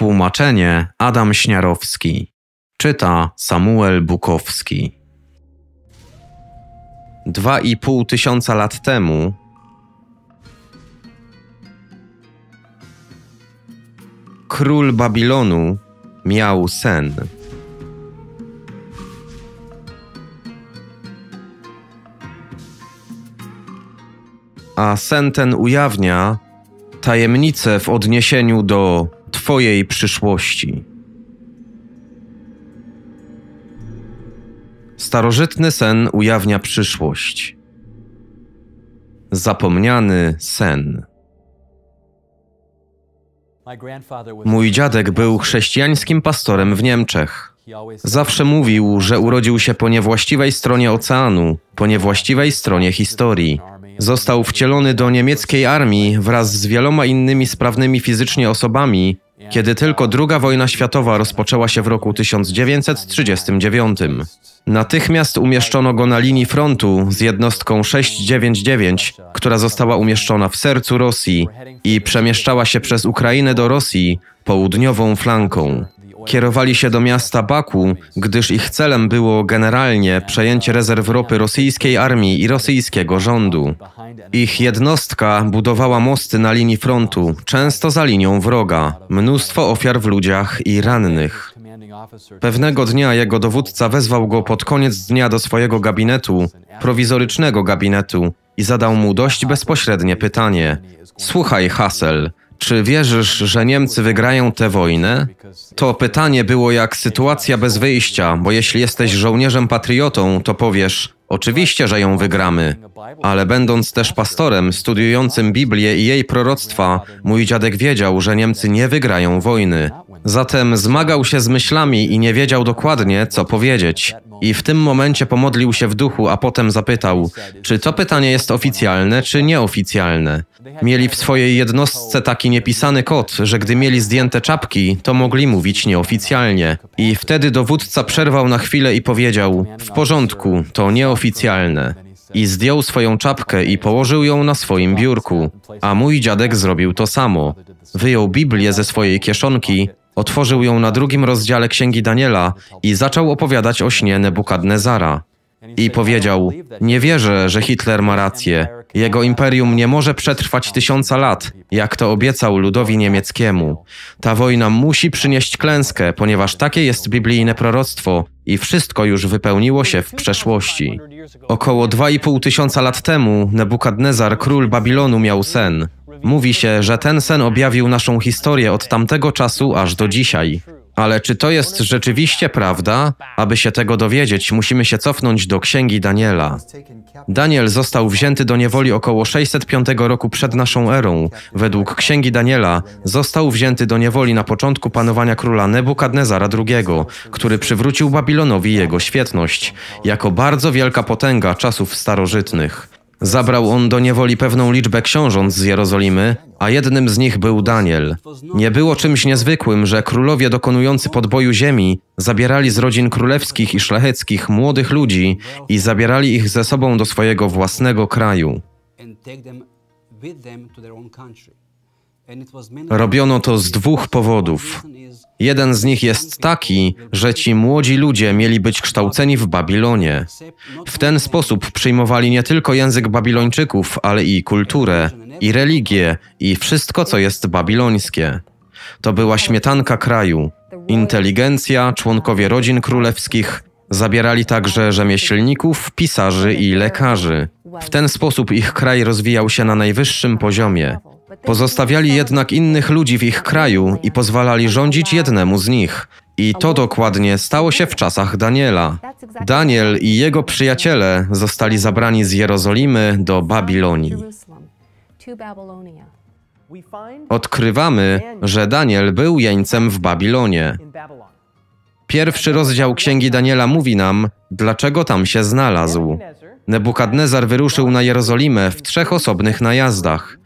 Tłumaczenie Adam Śniarowski. Czyta Samuel Bukowski. Dwa i pół tysiąca lat temu król Babilonu miał sen. A sen ten ujawnia tajemnice w odniesieniu do Twojej przyszłości. Starożytny sen ujawnia przyszłość. Zapomniany sen. Mój dziadek był chrześcijańskim pastorem w Niemczech. Zawsze mówił, że urodził się po niewłaściwej stronie oceanu, po niewłaściwej stronie historii. Został wcielony do niemieckiej armii wraz z wieloma innymi sprawnymi fizycznie osobami, kiedy tylko II wojna światowa rozpoczęła się w roku 1939. Natychmiast umieszczono go na linii frontu z jednostką 699, która została umieszczona w sercu Rosji i przemieszczała się przez Ukrainę do Rosji południową flanką. Kierowali się do miasta Baku, gdyż ich celem było generalnie przejęcie rezerw ropy rosyjskiej armii i rosyjskiego rządu. Ich jednostka budowała mosty na linii frontu, często za linią wroga, mnóstwo ofiar w ludziach i rannych. Pewnego dnia jego dowódca wezwał go pod koniec dnia do swojego gabinetu, prowizorycznego gabinetu, i zadał mu dość bezpośrednie pytanie: Słuchaj, Hassel, czy wierzysz, że Niemcy wygrają tę wojnę? To pytanie było jak sytuacja bez wyjścia, bo jeśli jesteś żołnierzem patriotą, to powiesz: Oczywiście, że ją wygramy. Ale będąc też pastorem, studiującym Biblię i jej proroctwa, mój dziadek wiedział, że Niemcy nie wygrają wojny. Zatem zmagał się z myślami i nie wiedział dokładnie, co powiedzieć. I w tym momencie pomodlił się w duchu, a potem zapytał, czy to pytanie jest oficjalne, czy nieoficjalne. Mieli w swojej jednostce taki niepisany kod, że gdy mieli zdjęte czapki, to mogli mówić nieoficjalnie. I wtedy dowódca przerwał na chwilę i powiedział: W porządku, to nieoficjalne. I zdjął swoją czapkę i położył ją na swoim biurku, a mój dziadek zrobił to samo. Wyjął Biblię ze swojej kieszonki, otworzył ją na drugim rozdziale Księgi Daniela i zaczął opowiadać o śnie Nebukadnezara. I powiedział: Nie wierzę, że Hitler ma rację. Jego imperium nie może przetrwać tysiąca lat, jak to obiecał ludowi niemieckiemu. Ta wojna musi przynieść klęskę, ponieważ takie jest biblijne proroctwo i wszystko już wypełniło się w przeszłości. Około 2,5 tysiąca lat temu Nebukadnezar, król Babilonu, miał sen. Mówi się, że ten sen objawił naszą historię od tamtego czasu aż do dzisiaj. Ale czy to jest rzeczywiście prawda? Aby się tego dowiedzieć, musimy się cofnąć do księgi Daniela. Daniel został wzięty do niewoli około 605 roku przed naszą erą. Według księgi Daniela został wzięty do niewoli na początku panowania króla Nebukadnezara II, który przywrócił Babilonowi jego świetność, jako bardzo wielka potęga czasów starożytnych. Zabrał on do niewoli pewną liczbę książąt z Jerozolimy, a jednym z nich był Daniel. Nie było czymś niezwykłym, że królowie dokonujący podboju ziemi zabierali z rodzin królewskich i szlacheckich młodych ludzi i zabierali ich ze sobą do swojego własnego kraju. Robiono to z dwóch powodów. Jeden z nich jest taki, że ci młodzi ludzie mieli być kształceni w Babilonie. W ten sposób przyjmowali nie tylko język Babilończyków, ale i kulturę, i religię, i wszystko, co jest babilońskie. To była śmietanka kraju. Inteligencja, członkowie rodzin królewskich, Zabierali także rzemieślników, pisarzy i lekarzy. W ten sposób ich kraj rozwijał się na najwyższym poziomie. Pozostawiali jednak innych ludzi w ich kraju i pozwalali rządzić jednemu z nich. I to dokładnie stało się w czasach Daniela. Daniel i jego przyjaciele zostali zabrani z Jerozolimy do Babilonii. Odkrywamy, że Daniel był jeńcem w Babilonie. Pierwszy rozdział Księgi Daniela mówi nam, dlaczego tam się znalazł. Nebukadnezar wyruszył na Jerozolimę w trzech osobnych najazdach.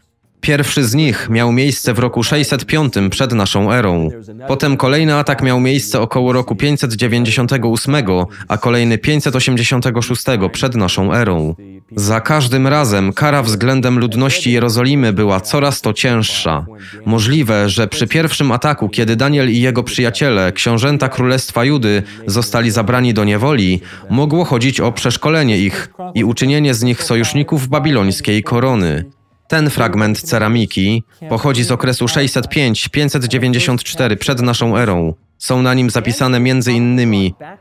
Pierwszy z nich miał miejsce w roku 605 przed naszą erą. Potem kolejny atak miał miejsce około roku 598, a kolejny 586 przed naszą erą. Za każdym razem kara względem ludności Jerozolimy była coraz to cięższa. Możliwe, że przy pierwszym ataku, kiedy Daniel i jego przyjaciele, książęta Królestwa Judy, zostali zabrani do niewoli, mogło chodzić o przeszkolenie ich i uczynienie z nich sojuszników babilońskiej korony. Ten fragment ceramiki pochodzi z okresu 605-594 przed naszą erą. Są na nim zapisane m.in.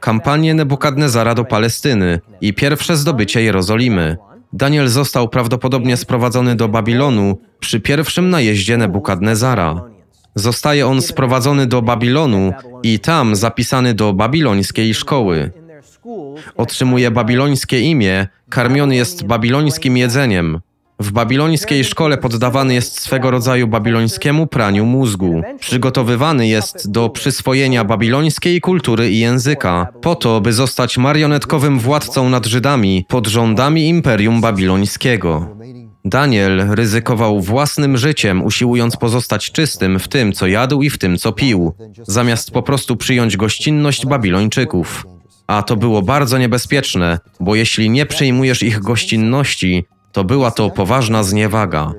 kampanie Nebukadnezara do Palestyny i pierwsze zdobycie Jerozolimy. Daniel został prawdopodobnie sprowadzony do Babilonu przy pierwszym najeździe Nebukadnezara. Zostaje on sprowadzony do Babilonu i tam zapisany do babilońskiej szkoły. Otrzymuje babilońskie imię, karmiony jest babilońskim jedzeniem. W babilońskiej szkole poddawany jest swego rodzaju babilońskiemu praniu mózgu. Przygotowywany jest do przyswojenia babilońskiej kultury i języka, po to, by zostać marionetkowym władcą nad Żydami pod rządami Imperium Babilońskiego. Daniel ryzykował własnym życiem, usiłując pozostać czystym w tym, co jadł i w tym, co pił, zamiast po prostu przyjąć gościnność Babilończyków. A to było bardzo niebezpieczne, bo jeśli nie przyjmujesz ich gościnności, to była to poważna zniewaga.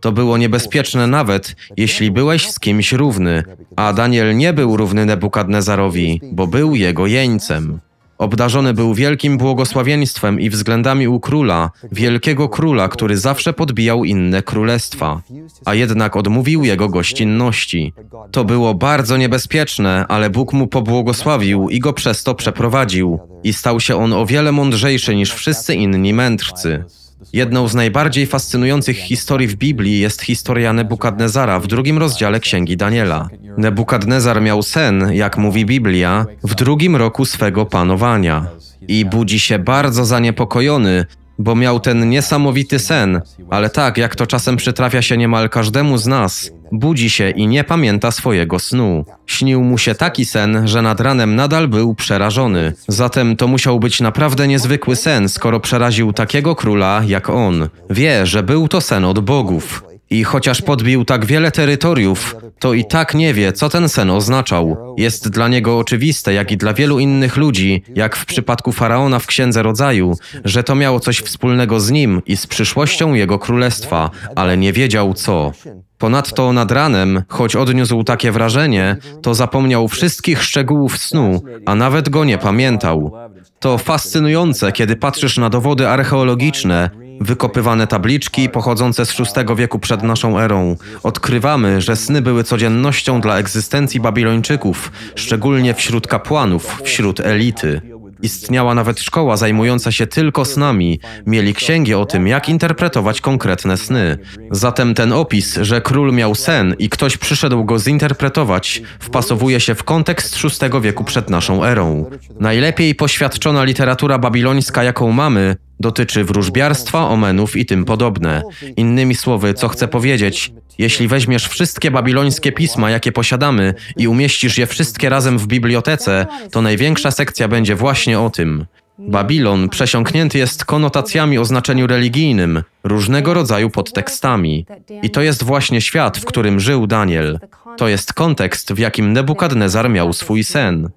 To było niebezpieczne nawet, jeśli byłeś z kimś równy, a Daniel nie był równy Nebukadnezarowi, bo był jego jeńcem. Obdarzony był wielkim błogosławieństwem i względami u króla, wielkiego króla, który zawsze podbijał inne królestwa, a jednak odmówił jego gościnności. To było bardzo niebezpieczne, ale Bóg mu pobłogosławił i go przez to przeprowadził, i stał się on o wiele mądrzejszy niż wszyscy inni mędrcy. Jedną z najbardziej fascynujących historii w Biblii jest historia Nebukadnezara w drugim rozdziale Księgi Daniela. Nebukadnezar miał sen, jak mówi Biblia, w drugim roku swego panowania i budzi się bardzo zaniepokojony, bo miał ten niesamowity sen, ale tak, jak to czasem przytrafia się niemal każdemu z nas, budzi się i nie pamięta swojego snu. Śnił mu się taki sen, że nad ranem nadal był przerażony. Zatem to musiał być naprawdę niezwykły sen, skoro przeraził takiego króla jak on. Wie, że był to sen od bogów. I chociaż podbił tak wiele terytoriów, to i tak nie wie, co ten sen oznaczał. Jest dla niego oczywiste, jak i dla wielu innych ludzi, jak w przypadku faraona w Księdze Rodzaju, że to miało coś wspólnego z nim i z przyszłością jego królestwa, ale nie wiedział co. Ponadto nad ranem, choć odniósł takie wrażenie, to zapomniał wszystkich szczegółów snu, a nawet go nie pamiętał. To fascynujące, kiedy patrzysz na dowody archeologiczne Wykopywane tabliczki pochodzące z VI wieku przed naszą erą. Odkrywamy, że sny były codziennością dla egzystencji Babilończyków, szczególnie wśród kapłanów, wśród elity. Istniała nawet szkoła zajmująca się tylko snami. Mieli księgi o tym, jak interpretować konkretne sny. Zatem ten opis, że król miał sen i ktoś przyszedł go zinterpretować, wpasowuje się w kontekst VI wieku przed naszą erą. Najlepiej poświadczona literatura babilońska, jaką mamy, Dotyczy wróżbiarstwa, omenów i tym podobne. Innymi słowy, co chcę powiedzieć, jeśli weźmiesz wszystkie babilońskie pisma, jakie posiadamy i umieścisz je wszystkie razem w bibliotece, to największa sekcja będzie właśnie o tym. Babilon przesiąknięty jest konotacjami o znaczeniu religijnym, różnego rodzaju podtekstami. I to jest właśnie świat, w którym żył Daniel. To jest kontekst, w jakim Nebukadnezar miał swój sen.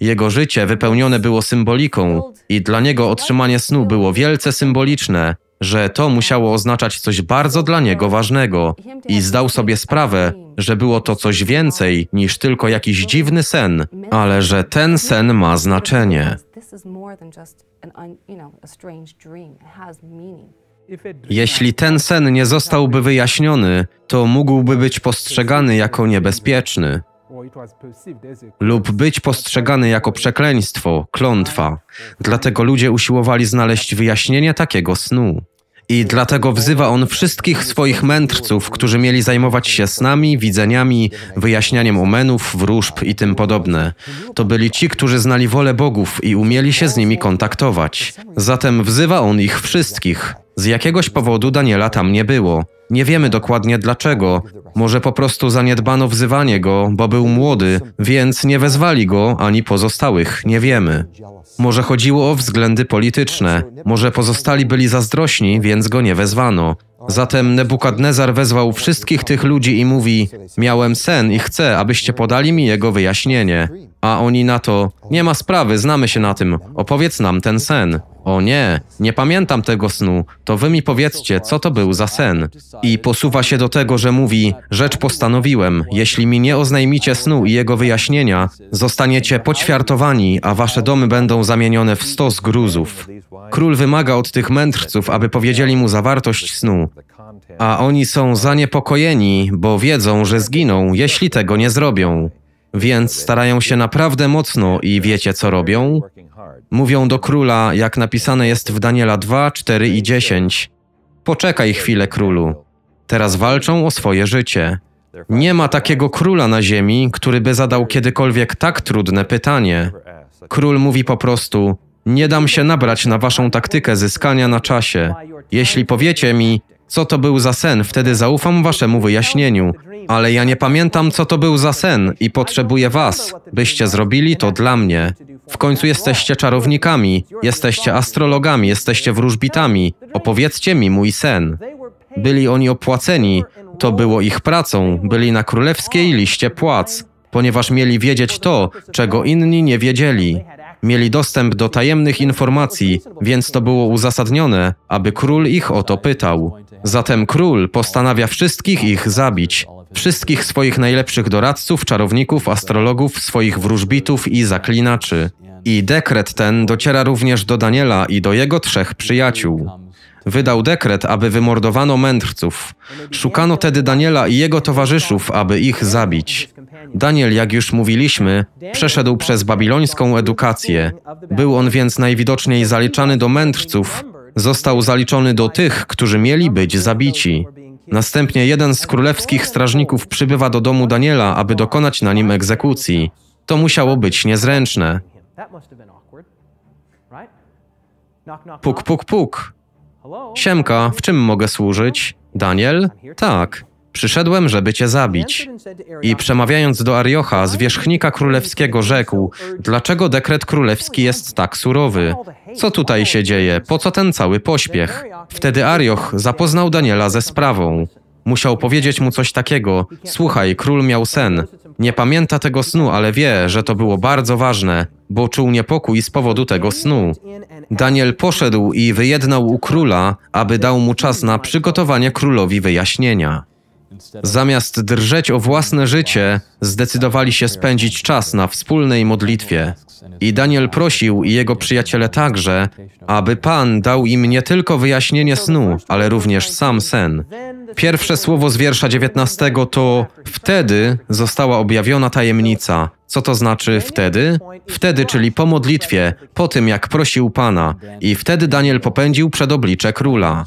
Jego życie wypełnione było symboliką i dla niego otrzymanie snu było wielce symboliczne, że to musiało oznaczać coś bardzo dla niego ważnego i zdał sobie sprawę, że było to coś więcej niż tylko jakiś dziwny sen, ale że ten sen ma znaczenie. Jeśli ten sen nie zostałby wyjaśniony, to mógłby być postrzegany jako niebezpieczny lub być postrzegany jako przekleństwo, klątwa. Dlatego ludzie usiłowali znaleźć wyjaśnienie takiego snu. I dlatego wzywa on wszystkich swoich mędrców, którzy mieli zajmować się snami, widzeniami, wyjaśnianiem omenów, wróżb i tym podobne. To byli ci, którzy znali wolę bogów i umieli się z nimi kontaktować. Zatem wzywa on ich wszystkich. Z jakiegoś powodu Daniela tam nie było. Nie wiemy dokładnie dlaczego. Może po prostu zaniedbano wzywanie go, bo był młody, więc nie wezwali go ani pozostałych, nie wiemy. Może chodziło o względy polityczne, może pozostali byli zazdrośni, więc go nie wezwano. Zatem Nebukadnezar wezwał wszystkich tych ludzi i mówi: Miałem sen i chcę, abyście podali mi jego wyjaśnienie. A oni na to, nie ma sprawy, znamy się na tym, opowiedz nam ten sen. O nie, nie pamiętam tego snu, to wy mi powiedzcie, co to był za sen. I posuwa się do tego, że mówi, rzecz postanowiłem, jeśli mi nie oznajmicie snu i jego wyjaśnienia, zostaniecie poćwiartowani, a wasze domy będą zamienione w stos gruzów. Król wymaga od tych mędrców, aby powiedzieli mu zawartość snu, a oni są zaniepokojeni, bo wiedzą, że zginą, jeśli tego nie zrobią. Więc starają się naprawdę mocno i wiecie co robią? Mówią do króla, jak napisane jest w Daniela 2, 4 i 10. Poczekaj chwilę, królu. Teraz walczą o swoje życie. Nie ma takiego króla na ziemi, który by zadał kiedykolwiek tak trudne pytanie. Król mówi po prostu: Nie dam się nabrać na waszą taktykę zyskania na czasie. Jeśli powiecie mi, co to był za sen? Wtedy zaufam waszemu wyjaśnieniu. Ale ja nie pamiętam, co to był za sen i potrzebuję was, byście zrobili to dla mnie. W końcu jesteście czarownikami, jesteście astrologami, jesteście wróżbitami. Opowiedzcie mi mój sen. Byli oni opłaceni, to było ich pracą, byli na królewskiej liście płac, ponieważ mieli wiedzieć to, czego inni nie wiedzieli. Mieli dostęp do tajemnych informacji, więc to było uzasadnione, aby król ich o to pytał. Zatem król postanawia wszystkich ich zabić, wszystkich swoich najlepszych doradców, czarowników, astrologów, swoich wróżbitów i zaklinaczy. I dekret ten dociera również do Daniela i do jego trzech przyjaciół. Wydał dekret, aby wymordowano mędrców. Szukano tedy Daniela i jego towarzyszów, aby ich zabić. Daniel, jak już mówiliśmy, przeszedł przez babilońską edukację. Był on więc najwidoczniej zaliczany do mędrców. Został zaliczony do tych, którzy mieli być zabici. Następnie jeden z królewskich strażników przybywa do domu Daniela, aby dokonać na nim egzekucji. To musiało być niezręczne. Puk, puk, puk. Siemka, w czym mogę służyć? Daniel? Tak. Przyszedłem, żeby cię zabić. I przemawiając do Ariocha, zwierzchnika królewskiego, rzekł: Dlaczego dekret królewski jest tak surowy? Co tutaj się dzieje? Po co ten cały pośpiech? Wtedy Arioch zapoznał Daniela ze sprawą. Musiał powiedzieć mu coś takiego: Słuchaj, król miał sen. Nie pamięta tego snu, ale wie, że to było bardzo ważne, bo czuł niepokój z powodu tego snu. Daniel poszedł i wyjednał u króla, aby dał mu czas na przygotowanie królowi wyjaśnienia. Zamiast drżeć o własne życie, zdecydowali się spędzić czas na wspólnej modlitwie. I Daniel prosił i jego przyjaciele także, aby Pan dał im nie tylko wyjaśnienie snu, ale również sam sen. Pierwsze słowo z wiersza 19 to wtedy została objawiona tajemnica. Co to znaczy wtedy? Wtedy, czyli po modlitwie, po tym jak prosił Pana. I wtedy Daniel popędził przed oblicze króla.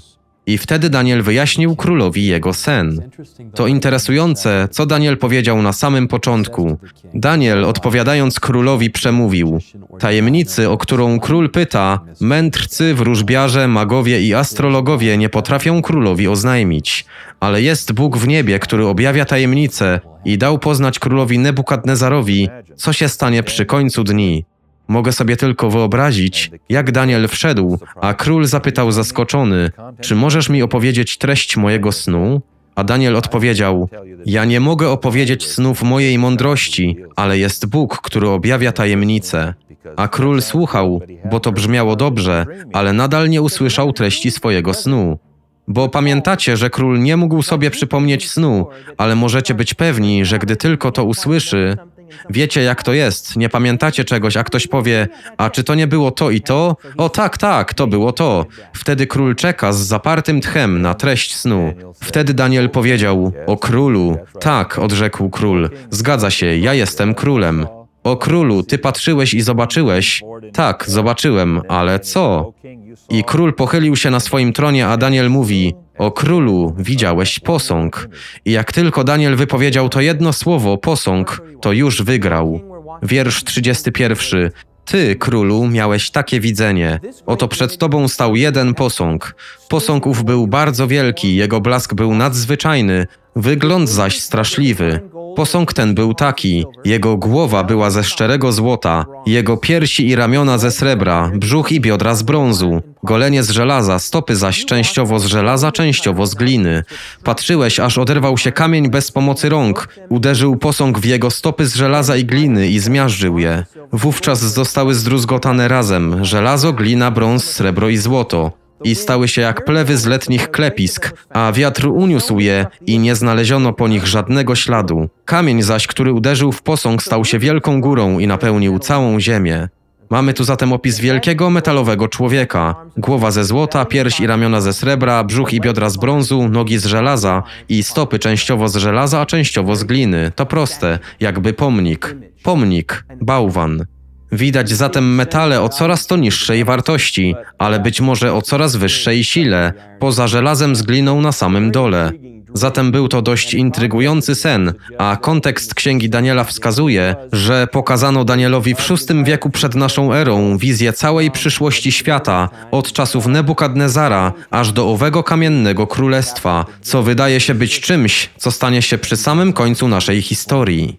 I wtedy Daniel wyjaśnił królowi jego sen. To interesujące, co Daniel powiedział na samym początku. Daniel, odpowiadając królowi, przemówił: Tajemnicy, o którą król pyta, mędrcy, wróżbiarze, magowie i astrologowie nie potrafią królowi oznajmić. Ale jest Bóg w niebie, który objawia tajemnice i dał poznać królowi Nebukadnezarowi, co się stanie przy końcu dni. Mogę sobie tylko wyobrazić, jak Daniel wszedł, a król zapytał zaskoczony: Czy możesz mi opowiedzieć treść mojego snu? A Daniel odpowiedział: Ja nie mogę opowiedzieć snów mojej mądrości, ale jest Bóg, który objawia tajemnice. A król słuchał, bo to brzmiało dobrze, ale nadal nie usłyszał treści swojego snu. Bo pamiętacie, że król nie mógł sobie przypomnieć snu, ale możecie być pewni, że gdy tylko to usłyszy, Wiecie, jak to jest. Nie pamiętacie czegoś, a ktoś powie, a czy to nie było to i to? O tak, tak, to było to. Wtedy król czeka z zapartym tchem na treść snu. Wtedy Daniel powiedział, o królu. Tak, odrzekł król. Zgadza się, ja jestem królem. O królu, ty patrzyłeś i zobaczyłeś. Tak, zobaczyłem, ale co? I król pochylił się na swoim tronie, a Daniel mówi: O królu, widziałeś posąg. I jak tylko Daniel wypowiedział to jedno słowo, posąg, to już wygrał. Wiersz 31. Ty, królu, miałeś takie widzenie. Oto przed tobą stał jeden posąg. Posąg ów był bardzo wielki, jego blask był nadzwyczajny, wygląd zaś straszliwy. Posąg ten był taki, jego głowa była ze szczerego złota, jego piersi i ramiona ze srebra, brzuch i biodra z brązu, Golenie z żelaza, stopy zaś częściowo z żelaza, częściowo z gliny. Patrzyłeś, aż oderwał się kamień bez pomocy rąk. Uderzył posąg w jego stopy z żelaza i gliny i zmiażdżył je. Wówczas zostały zdruzgotane razem żelazo, glina, brąz, srebro i złoto i stały się jak plewy z letnich klepisk, a wiatr uniósł je i nie znaleziono po nich żadnego śladu. Kamień zaś, który uderzył w posąg, stał się wielką górą i napełnił całą ziemię. Mamy tu zatem opis wielkiego metalowego człowieka. Głowa ze złota, pierś i ramiona ze srebra, brzuch i biodra z brązu, nogi z żelaza i stopy częściowo z żelaza, a częściowo z gliny. To proste, jakby pomnik. Pomnik, bałwan. Widać zatem metale o coraz to niższej wartości, ale być może o coraz wyższej sile, poza żelazem z gliną na samym dole. Zatem był to dość intrygujący sen, a kontekst księgi Daniela wskazuje, że pokazano Danielowi w VI wieku przed naszą erą wizję całej przyszłości świata, od czasów Nebukadnezara aż do owego kamiennego królestwa, co wydaje się być czymś, co stanie się przy samym końcu naszej historii.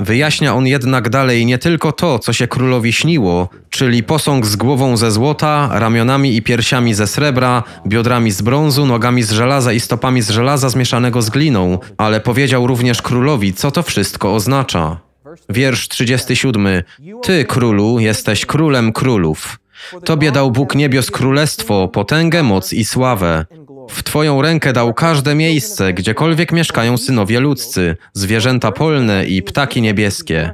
Wyjaśnia on jednak dalej nie tylko to, co się królowi śniło, czyli posąg z głową ze złota, ramionami i piersiami ze srebra, biodrami z brązu, nogami z żelaza i stopami z żelaza zmieszanego z gliną, ale powiedział również królowi, co to wszystko oznacza. Wiersz 37. Ty, królu, jesteś królem królów. Tobie dał Bóg niebios królestwo, potęgę, moc i sławę. W Twoją rękę dał każde miejsce, gdziekolwiek mieszkają synowie ludzcy, zwierzęta polne i ptaki niebieskie.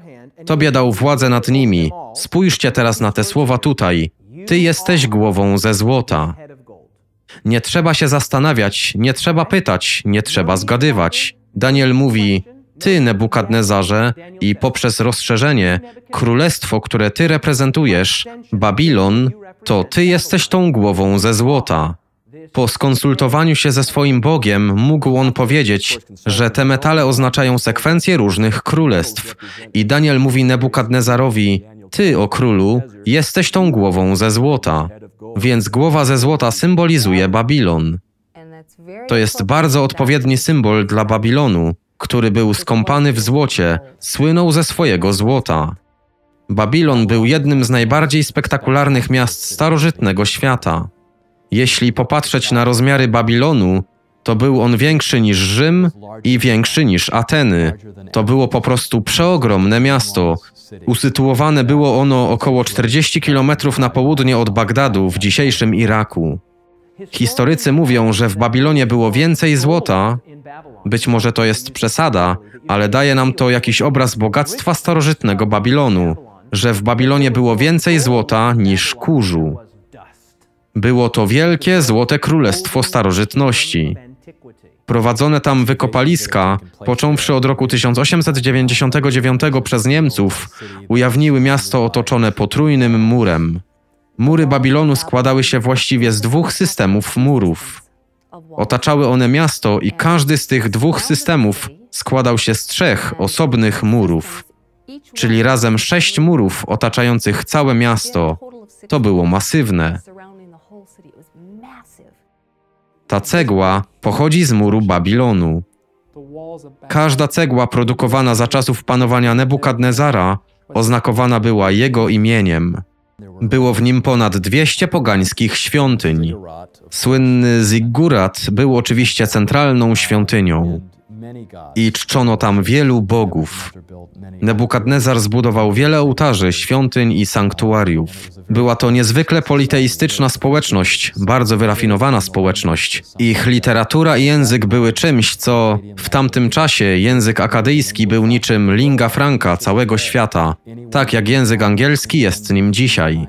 Tobie dał władzę nad nimi. Spójrzcie teraz na te słowa tutaj. Ty jesteś głową ze złota. Nie trzeba się zastanawiać, nie trzeba pytać, nie trzeba zgadywać. Daniel mówi: Ty, Nebukadnezarze, i poprzez rozszerzenie, królestwo, które ty reprezentujesz, Babilon, to ty jesteś tą głową ze złota. Po skonsultowaniu się ze swoim Bogiem mógł on powiedzieć, że te metale oznaczają sekwencję różnych królestw. I Daniel mówi Nebukadnezarowi: Ty, o królu, jesteś tą głową ze złota. Więc głowa ze złota symbolizuje Babilon. To jest bardzo odpowiedni symbol dla Babilonu, który był skąpany w złocie, słynął ze swojego złota. Babilon był jednym z najbardziej spektakularnych miast starożytnego świata. Jeśli popatrzeć na rozmiary Babilonu, to był on większy niż Rzym i większy niż Ateny. To było po prostu przeogromne miasto. Usytuowane było ono około 40 km na południe od Bagdadu w dzisiejszym Iraku. Historycy mówią, że w Babilonie było więcej złota. Być może to jest przesada, ale daje nam to jakiś obraz bogactwa starożytnego Babilonu, że w Babilonie było więcej złota niż kurzu. Było to wielkie złote królestwo starożytności. Prowadzone tam wykopaliska, począwszy od roku 1899 przez Niemców, ujawniły miasto otoczone potrójnym murem. Mury Babilonu składały się właściwie z dwóch systemów murów. Otaczały one miasto i każdy z tych dwóch systemów składał się z trzech osobnych murów, czyli razem sześć murów otaczających całe miasto. To było masywne. Ta cegła pochodzi z muru Babilonu. Każda cegła produkowana za czasów panowania Nebukadnezara oznakowana była jego imieniem. Było w nim ponad 200 pogańskich świątyń. Słynny Ziggurat był oczywiście centralną świątynią i czczono tam wielu bogów. Nebukadnezar zbudował wiele ołtarzy, świątyń i sanktuariów. Była to niezwykle politeistyczna społeczność, bardzo wyrafinowana społeczność. Ich literatura i język były czymś, co w tamtym czasie język akadyjski był niczym lingua franca całego świata, tak jak język angielski jest nim dzisiaj.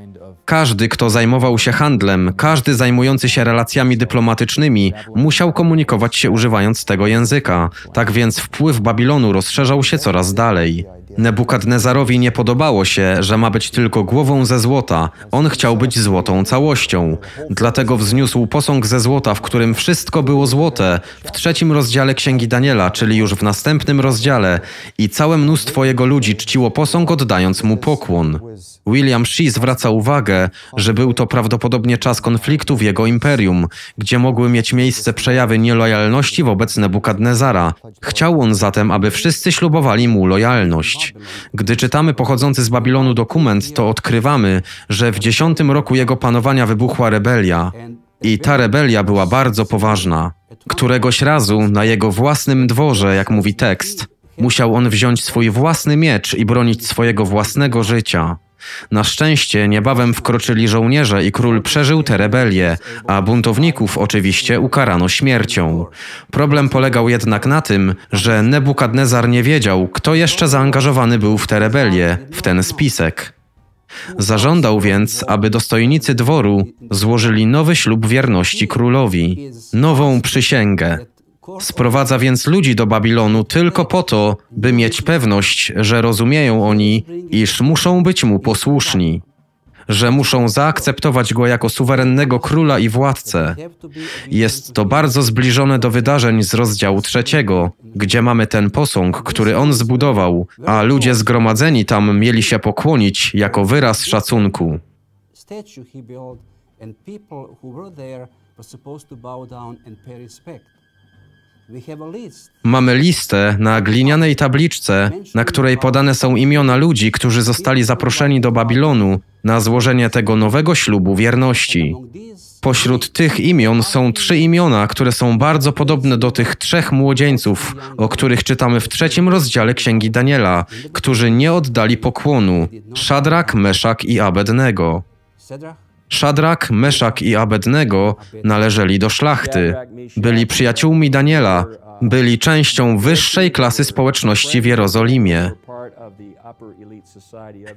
Każdy, kto zajmował się handlem, każdy zajmujący się relacjami dyplomatycznymi, musiał komunikować się używając tego języka. Tak więc wpływ Babilonu rozszerzał się coraz dalej. Nebukadnezarowi nie podobało się, że ma być tylko głową ze złota. On chciał być złotą całością. Dlatego wzniósł posąg ze złota, w którym wszystko było złote, w trzecim rozdziale Księgi Daniela, czyli już w następnym rozdziale. I całe mnóstwo jego ludzi czciło posąg, oddając mu pokłon. William Shee zwraca uwagę, że był to prawdopodobnie czas konfliktu w jego imperium, gdzie mogły mieć miejsce przejawy nielojalności wobec Nebukadnezara. Chciał on zatem, aby wszyscy ślubowali mu lojalność. Gdy czytamy pochodzący z Babilonu dokument, to odkrywamy, że w dziesiątym roku jego panowania wybuchła rebelia. I ta rebelia była bardzo poważna. Któregoś razu na jego własnym dworze, jak mówi tekst, musiał on wziąć swój własny miecz i bronić swojego własnego życia. Na szczęście niebawem wkroczyli żołnierze i król przeżył tę rebelię, a buntowników oczywiście ukarano śmiercią. Problem polegał jednak na tym, że Nebukadnezar nie wiedział, kto jeszcze zaangażowany był w tę rebelię, w ten spisek. Zażądał więc, aby dostojnicy dworu złożyli nowy ślub wierności królowi, nową przysięgę. Sprowadza więc ludzi do Babilonu tylko po to, by mieć pewność, że rozumieją oni, iż muszą być mu posłuszni, że muszą zaakceptować go jako suwerennego króla i władcę. Jest to bardzo zbliżone do wydarzeń z rozdziału trzeciego, gdzie mamy ten posąg, który on zbudował, a ludzie zgromadzeni tam mieli się pokłonić jako wyraz szacunku. and people who were there were supposed to bow down and pay respect. Mamy listę na glinianej tabliczce, na której podane są imiona ludzi, którzy zostali zaproszeni do Babilonu na złożenie tego nowego ślubu wierności. Pośród tych imion są trzy imiona, które są bardzo podobne do tych trzech młodzieńców, o których czytamy w trzecim rozdziale Księgi Daniela, którzy nie oddali pokłonu: Szadrak, Meszak i Abednego. Szadrak, Meszak i Abednego należeli do szlachty, byli przyjaciółmi Daniela, byli częścią wyższej klasy społeczności w Jerozolimie.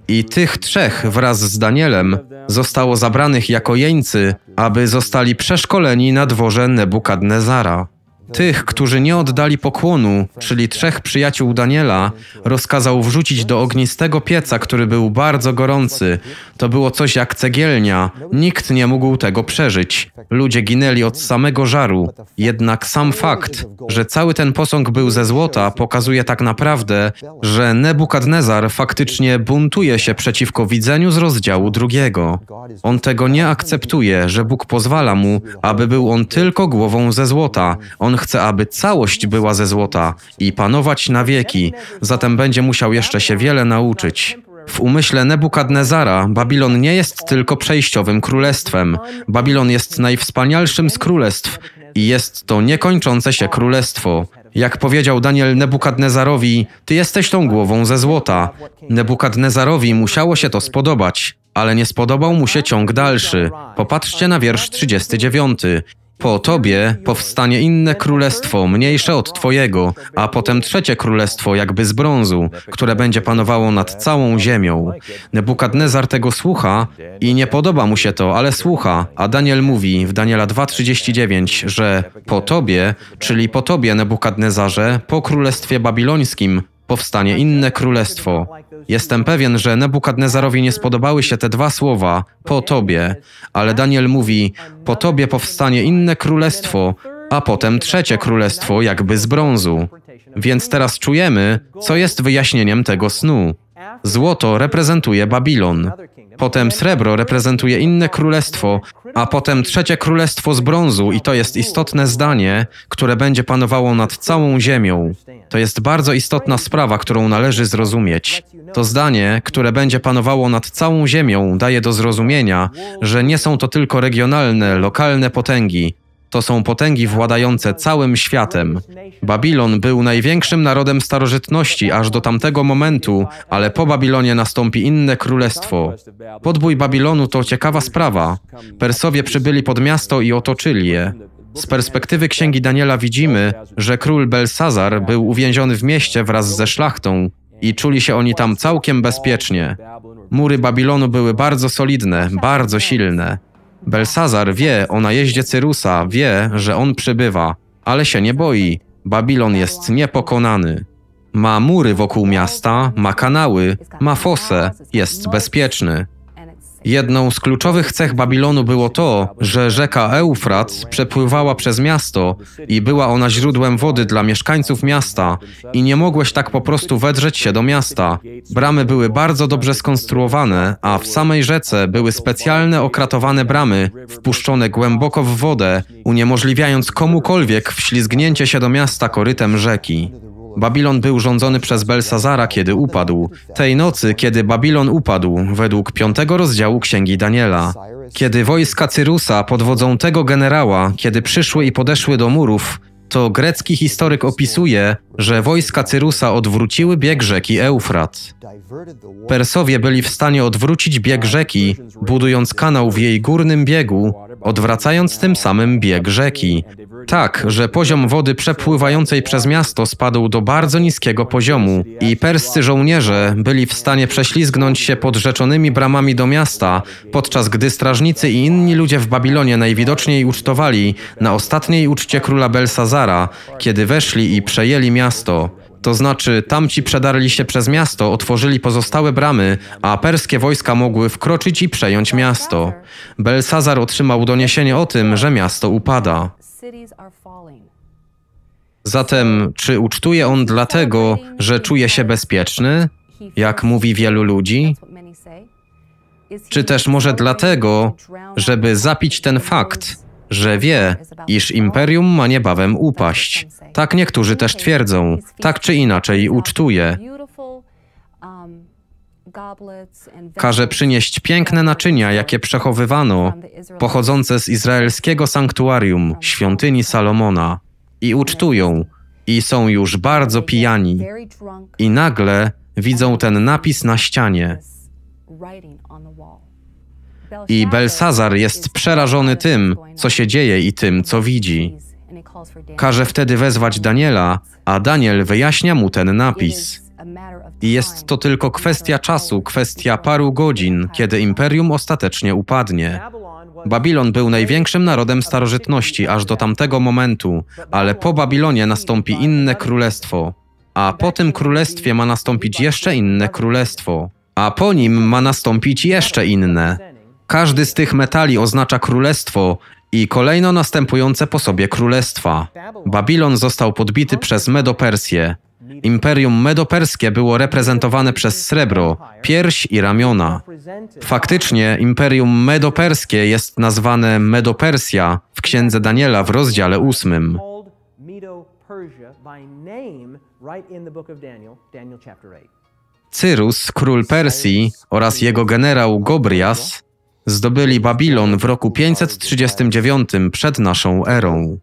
I tych trzech wraz z Danielem zostało zabranych jako jeńcy, aby zostali przeszkoleni na dworze Nebukadnezara. Tych, którzy nie oddali pokłonu, czyli trzech przyjaciół Daniela, rozkazał wrzucić do ognistego pieca, który był bardzo gorący. To było coś jak cegielnia. Nikt nie mógł tego przeżyć. Ludzie ginęli od samego żaru. Jednak sam fakt, że cały ten posąg był ze złota, pokazuje tak naprawdę, że Nebukadnezar faktycznie buntuje się przeciwko widzeniu z rozdziału drugiego. On tego nie akceptuje, że Bóg pozwala mu, aby był on tylko głową ze złota. On chce, aby całość była ze złota i panować na wieki, zatem będzie musiał jeszcze się wiele nauczyć. W umyśle Nebukadnezara Babilon nie jest tylko przejściowym królestwem. Babilon jest najwspanialszym z królestw i jest to niekończące się królestwo. Jak powiedział Daniel Nebukadnezarowi, ty jesteś tą głową ze złota. Nebukadnezarowi musiało się to spodobać, ale nie spodobał mu się ciąg dalszy. Popatrzcie na wiersz 39. Po tobie powstanie inne królestwo, mniejsze od twojego, a potem trzecie królestwo, jakby z brązu, które będzie panowało nad całą ziemią. Nebukadnezar tego słucha i nie podoba mu się to, ale słucha, a Daniel mówi w Daniela 2,39, że po tobie, czyli po tobie, Nebukadnezarze, po królestwie babilońskim, powstanie inne królestwo. Jestem pewien, że Nebukadnezarowi nie spodobały się te dwa słowa po tobie, ale Daniel mówi: Po tobie powstanie inne królestwo, a potem trzecie królestwo, jakby z brązu. Więc teraz czujemy, co jest wyjaśnieniem tego snu. Złoto reprezentuje Babilon, potem srebro reprezentuje inne królestwo, a potem trzecie królestwo z brązu i to jest istotne zdanie, które będzie panowało nad całą ziemią. To jest bardzo istotna sprawa, którą należy zrozumieć. To zdanie, które będzie panowało nad całą ziemią, daje do zrozumienia, że nie są to tylko regionalne, lokalne potęgi, to są potęgi władające całym światem. Babilon był największym narodem starożytności aż do tamtego momentu, ale po Babilonie nastąpi inne królestwo. Podbój Babilonu to ciekawa sprawa. Persowie przybyli pod miasto i otoczyli je. Z perspektywy księgi Daniela widzimy, że król Belsazar był uwięziony w mieście wraz ze szlachtą i czuli się oni tam całkiem bezpiecznie. Mury Babilonu były bardzo solidne, bardzo silne. Belsazar wie o najeździe Cyrusa, wie, że on przybywa, ale się nie boi. Babilon jest niepokonany. Ma mury wokół miasta, ma kanały, ma fosę, jest bezpieczny. Jedną z kluczowych cech Babilonu było to, że rzeka Eufrat przepływała przez miasto i była ona źródłem wody dla mieszkańców miasta i nie mogłeś tak po prostu wedrzeć się do miasta. Bramy były bardzo dobrze skonstruowane, a w samej rzece były specjalne okratowane bramy, wpuszczone głęboko w wodę, uniemożliwiając komukolwiek wślizgnięcie się do miasta korytem rzeki. Babilon był rządzony przez Belsazara, kiedy upadł. Tej nocy, kiedy Babilon upadł, według piątego rozdziału Księgi Daniela. Kiedy wojska Cyrusa pod wodzą tego generała, kiedy przyszły i podeszły do murów, to grecki historyk opisuje, że wojska Cyrusa odwróciły bieg rzeki Eufrat. Persowie byli w stanie odwrócić bieg rzeki, budując kanał w jej górnym biegu, odwracając tym samym bieg rzeki. Tak, że poziom wody przepływającej przez miasto spadł do bardzo niskiego poziomu i perscy żołnierze byli w stanie prześlizgnąć się pod rzeczonymi bramami do miasta, podczas gdy strażnicy i inni ludzie w Babilonie najwidoczniej ucztowali na ostatniej uczcie króla Belsazara, kiedy weszli i przejęli miasto. To znaczy, tamci przedarli się przez miasto, otworzyli pozostałe bramy, a perskie wojska mogły wkroczyć i przejąć miasto. Belsazar otrzymał doniesienie o tym, że miasto upada. Zatem, czy ucztuje on dlatego, że czuje się bezpieczny, jak mówi wielu ludzi? Czy też może dlatego, żeby zapić ten fakt, że wie, iż imperium ma niebawem upaść. Tak niektórzy też twierdzą, tak czy inaczej ucztuje. Każe przynieść piękne naczynia, jakie przechowywano, pochodzące z izraelskiego sanktuarium, świątyni Salomona, i ucztują, i są już bardzo pijani. I nagle widzą ten napis na ścianie. I Belsazar jest przerażony tym, co się dzieje i tym, co widzi. Każe wtedy wezwać Daniela, a Daniel wyjaśnia mu ten napis. I jest to tylko kwestia czasu, kwestia paru godzin, kiedy imperium ostatecznie upadnie. Babilon był największym narodem starożytności aż do tamtego momentu, ale po Babilonie nastąpi inne królestwo, a po tym królestwie ma nastąpić jeszcze inne królestwo, a po nim ma nastąpić jeszcze inne. Każdy z tych metali oznacza królestwo i kolejno następujące po sobie królestwa. Babilon został podbity przez Medopersję. Imperium medoperskie było reprezentowane przez srebro, pierś i ramiona. Faktycznie imperium medoperskie jest nazwane Medopersja w księdze Daniela w rozdziale ósmym. Cyrus, król Persji oraz jego generał Gobrias Zdobyli Babilon w roku 539 przed naszą erą.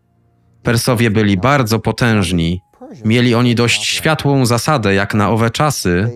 Persowie byli bardzo potężni. Mieli oni dość światłą zasadę jak na owe czasy.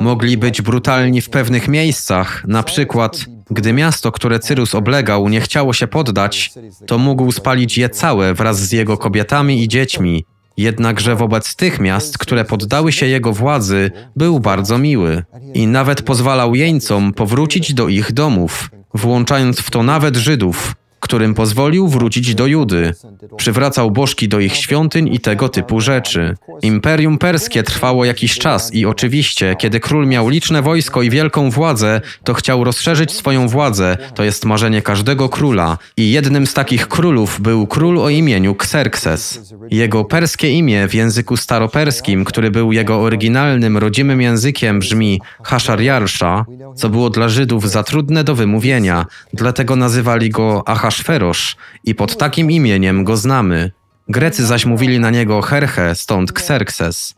Mogli być brutalni w pewnych miejscach, na przykład gdy miasto, które Cyrus oblegał, nie chciało się poddać, to mógł spalić je całe wraz z jego kobietami i dziećmi, Jednakże wobec tych miast, które poddały się jego władzy, był bardzo miły i nawet pozwalał jeńcom powrócić do ich domów, włączając w to nawet Żydów, którym pozwolił wrócić do Judy. Przywracał bożki do ich świątyń i tego typu rzeczy. Imperium Perskie trwało jakiś czas i oczywiście, kiedy król miał liczne wojsko i wielką władzę, to chciał rozszerzyć swoją władzę, to jest marzenie każdego króla. I jednym z takich królów był król o imieniu Xerxes. Jego perskie imię w języku staroperskim, który był jego oryginalnym, rodzimym językiem, brzmi Haszarjarsza, co było dla Żydów za trudne do wymówienia, dlatego nazywali go Ahaszarsza nazywasz i pod takim imieniem go znamy. Grecy zaś mówili na niego Herche, stąd Xerxes.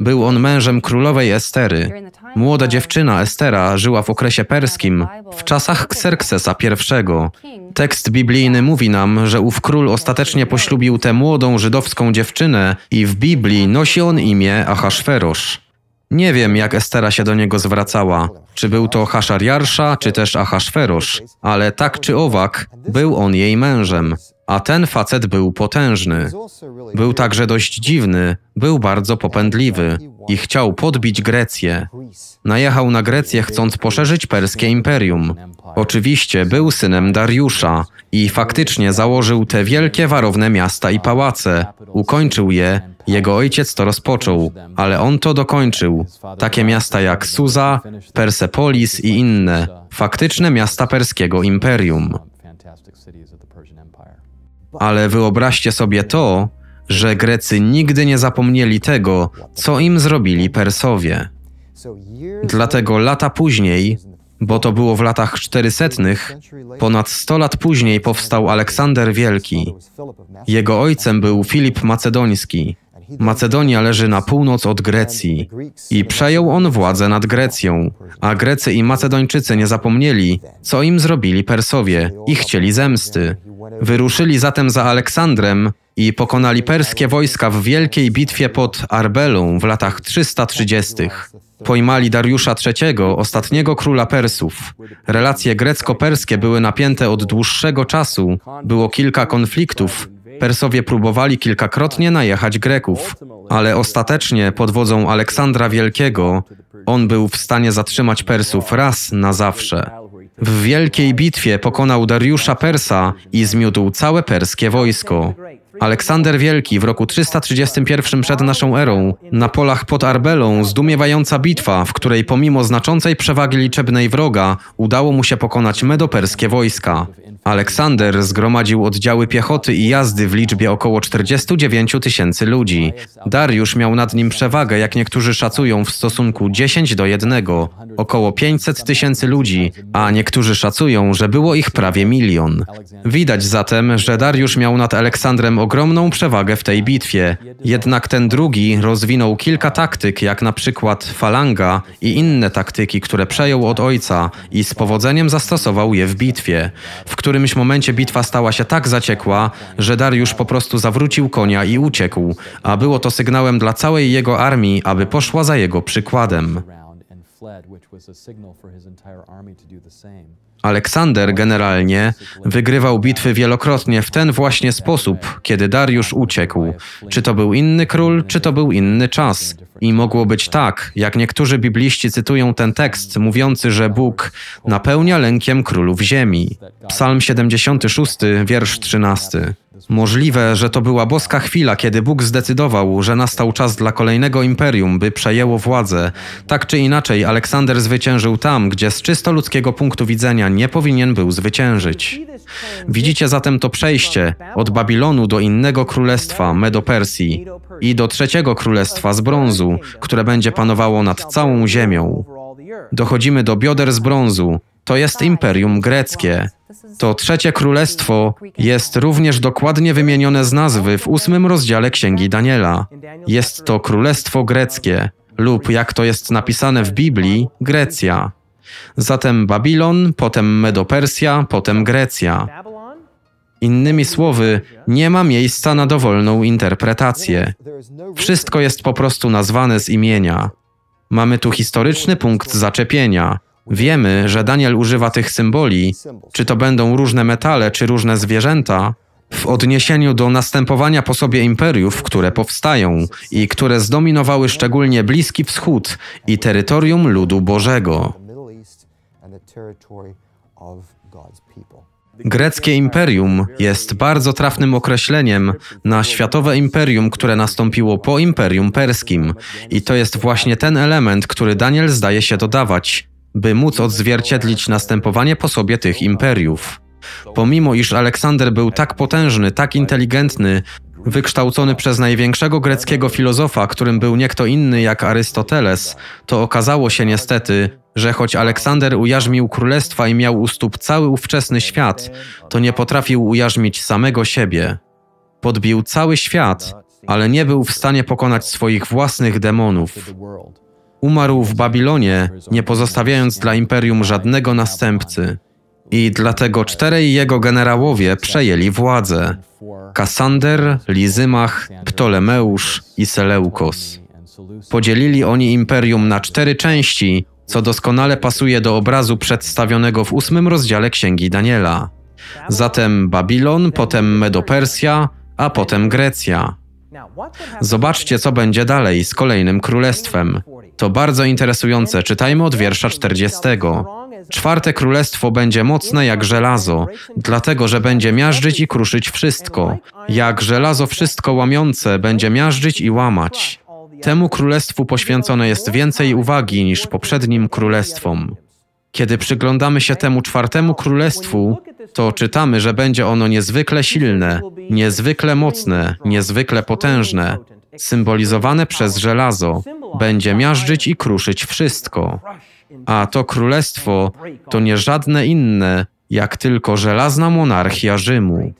Był on mężem królowej Estery. Młoda dziewczyna Estera żyła w okresie perskim, w czasach Xerxesa I. Tekst biblijny mówi nam, że ów król ostatecznie poślubił tę młodą żydowską dziewczynę i w Biblii nosi on imię Ahasferosz. Nie wiem, jak Estera się do niego zwracała, czy był to Haszarjarsza, czy też Ahasferosz, ale tak czy owak, był on jej mężem. A ten facet był potężny. Był także dość dziwny, był bardzo popędliwy i chciał podbić Grecję. Najechał na Grecję chcąc poszerzyć perskie imperium. Oczywiście był synem Dariusza i faktycznie założył te wielkie warowne miasta i pałace. Ukończył je, jego ojciec to rozpoczął, ale on to dokończył. Takie miasta jak Suza, Persepolis i inne, faktyczne miasta perskiego imperium. Ale wyobraźcie sobie to, że Grecy nigdy nie zapomnieli tego, co im zrobili Persowie. Dlatego lata później, bo to było w latach 400, ponad 100 lat później powstał Aleksander Wielki. Jego ojcem był Filip Macedoński. Macedonia leży na północ od Grecji i przejął on władzę nad Grecją, a Grecy i Macedończycy nie zapomnieli, co im zrobili Persowie i chcieli zemsty. Wyruszyli zatem za Aleksandrem i pokonali perskie wojska w wielkiej bitwie pod Arbelą w latach 330. Pojmali Dariusza III, ostatniego króla Persów. Relacje grecko-perskie były napięte od dłuższego czasu, było kilka konfliktów, Persowie próbowali kilkakrotnie najechać Greków, ale ostatecznie pod wodzą Aleksandra Wielkiego on był w stanie zatrzymać Persów raz na zawsze. W wielkiej bitwie pokonał Dariusza Persa i zmiótł całe perskie wojsko. Aleksander Wielki w roku 331 przed naszą erą, na polach pod Arbelą zdumiewająca bitwa, w której pomimo znaczącej przewagi liczebnej wroga udało mu się pokonać medoperskie wojska. Aleksander zgromadził oddziały piechoty i jazdy w liczbie około 49 tysięcy ludzi. Dariusz miał nad nim przewagę, jak niektórzy szacują, w stosunku 10 do 1, około 500 tysięcy ludzi, a niektórzy szacują, że było ich prawie milion. Widać zatem, że Dariusz miał nad Aleksandrem ogromną przewagę w tej bitwie. Jednak ten drugi rozwinął kilka taktyk, jak na przykład falanga i inne taktyki, które przejął od ojca i z powodzeniem zastosował je w bitwie. W którymś momencie bitwa stała się tak zaciekła, że Dariusz po prostu zawrócił konia i uciekł, a było to sygnałem dla całej jego armii, aby poszła za jego przykładem. Aleksander generalnie wygrywał bitwy wielokrotnie w ten właśnie sposób, kiedy Dariusz uciekł. Czy to był inny król, czy to był inny czas. I mogło być tak, jak niektórzy bibliści cytują ten tekst, mówiący, że Bóg napełnia lękiem królów ziemi. Psalm 76, wiersz 13. Możliwe, że to była boska chwila, kiedy Bóg zdecydował, że nastał czas dla kolejnego imperium, by przejęło władzę. Tak czy inaczej, Aleksander zwyciężył tam, gdzie z czysto ludzkiego punktu widzenia nie powinien był zwyciężyć. Widzicie zatem to przejście od Babilonu do innego królestwa, Medo-Persji, i do trzeciego królestwa z brązu, które będzie panowało nad całą ziemią. Dochodzimy do bioder z brązu, to jest Imperium Greckie. To trzecie królestwo jest również dokładnie wymienione z nazwy w ósmym rozdziale Księgi Daniela. Jest to Królestwo Greckie lub jak to jest napisane w Biblii, Grecja. Zatem Babilon, potem Medopersja, potem Grecja. Innymi słowy, nie ma miejsca na dowolną interpretację. Wszystko jest po prostu nazwane z imienia. Mamy tu historyczny punkt zaczepienia. Wiemy, że Daniel używa tych symboli, czy to będą różne metale, czy różne zwierzęta, w odniesieniu do następowania po sobie imperiów, które powstają i które zdominowały szczególnie Bliski Wschód i terytorium ludu Bożego. Greckie imperium jest bardzo trafnym określeniem na światowe imperium, które nastąpiło po imperium perskim. I to jest właśnie ten element, który Daniel zdaje się dodawać, by móc odzwierciedlić następowanie po sobie tych imperiów. Pomimo iż Aleksander był tak potężny, tak inteligentny, wykształcony przez największego greckiego filozofa, którym był nie kto inny jak Arystoteles, to okazało się niestety, że choć Aleksander ujarzmił królestwa i miał u stóp cały ówczesny świat, to nie potrafił ujarzmić samego siebie. Podbił cały świat, ale nie był w stanie pokonać swoich własnych demonów umarł w Babilonie, nie pozostawiając dla imperium żadnego następcy. I dlatego czterej jego generałowie przejęli władzę: Kassander, Lizymach, Ptolemeusz i Seleukos. Podzielili oni imperium na cztery części, co doskonale pasuje do obrazu przedstawionego w ósmym rozdziale Księgi Daniela. Zatem Babilon, potem Medopersja, a potem Grecja. Zobaczcie, co będzie dalej z kolejnym królestwem. To bardzo interesujące. Czytajmy od wiersza 40. Czwarte królestwo będzie mocne jak żelazo, dlatego że będzie miażdżyć i kruszyć wszystko. Jak żelazo wszystko łamiące będzie miażdżyć i łamać. Temu królestwu poświęcone jest więcej uwagi niż poprzednim królestwom. Kiedy przyglądamy się temu czwartemu królestwu, to czytamy, że będzie ono niezwykle silne, niezwykle mocne, niezwykle potężne, symbolizowane przez żelazo, będzie miażdżyć i kruszyć wszystko. A to królestwo to nie żadne inne, jak tylko żelazna monarchia Rzymu.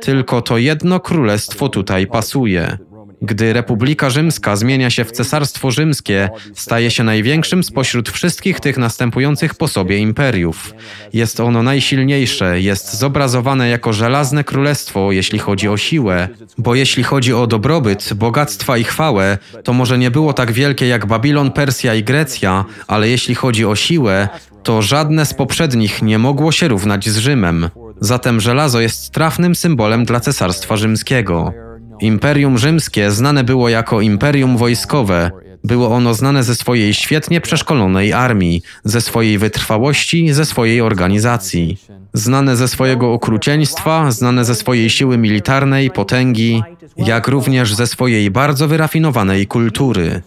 Tylko to jedno królestwo tutaj pasuje. Gdy Republika Rzymska zmienia się w Cesarstwo Rzymskie, staje się największym spośród wszystkich tych następujących po sobie imperiów. Jest ono najsilniejsze, jest zobrazowane jako żelazne królestwo, jeśli chodzi o siłę, bo jeśli chodzi o dobrobyt, bogactwa i chwałę, to może nie było tak wielkie jak Babilon, Persja i Grecja, ale jeśli chodzi o siłę, to żadne z poprzednich nie mogło się równać z Rzymem. Zatem żelazo jest trafnym symbolem dla Cesarstwa Rzymskiego. Imperium Rzymskie znane było jako imperium wojskowe. Było ono znane ze swojej świetnie przeszkolonej armii, ze swojej wytrwałości, ze swojej organizacji. Znane ze swojego okrucieństwa, znane ze swojej siły militarnej, potęgi, jak również ze swojej bardzo wyrafinowanej kultury.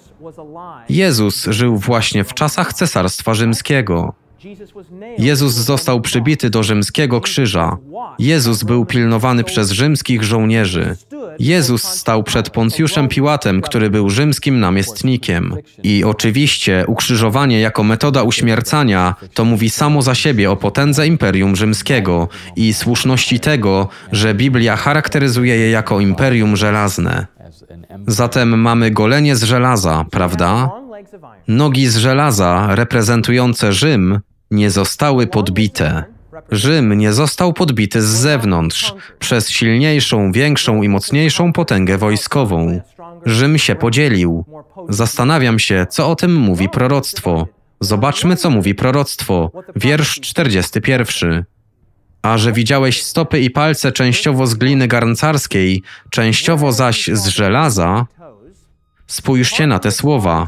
Jezus żył właśnie w czasach Cesarstwa Rzymskiego. Jezus został przybity do rzymskiego krzyża. Jezus był pilnowany przez rzymskich żołnierzy. Jezus stał przed Poncjuszem Piłatem, który był rzymskim namiestnikiem. I oczywiście ukrzyżowanie jako metoda uśmiercania to mówi samo za siebie o potędze Imperium Rzymskiego i słuszności tego, że Biblia charakteryzuje je jako imperium żelazne. Zatem mamy golenie z żelaza, prawda? Nogi z żelaza reprezentujące Rzym nie zostały podbite. Rzym nie został podbity z zewnątrz przez silniejszą, większą i mocniejszą potęgę wojskową. Rzym się podzielił. Zastanawiam się, co o tym mówi proroctwo. Zobaczmy, co mówi proroctwo. Wiersz 41. A że widziałeś stopy i palce częściowo z gliny garncarskiej, częściowo zaś z żelaza, spójrzcie na te słowa.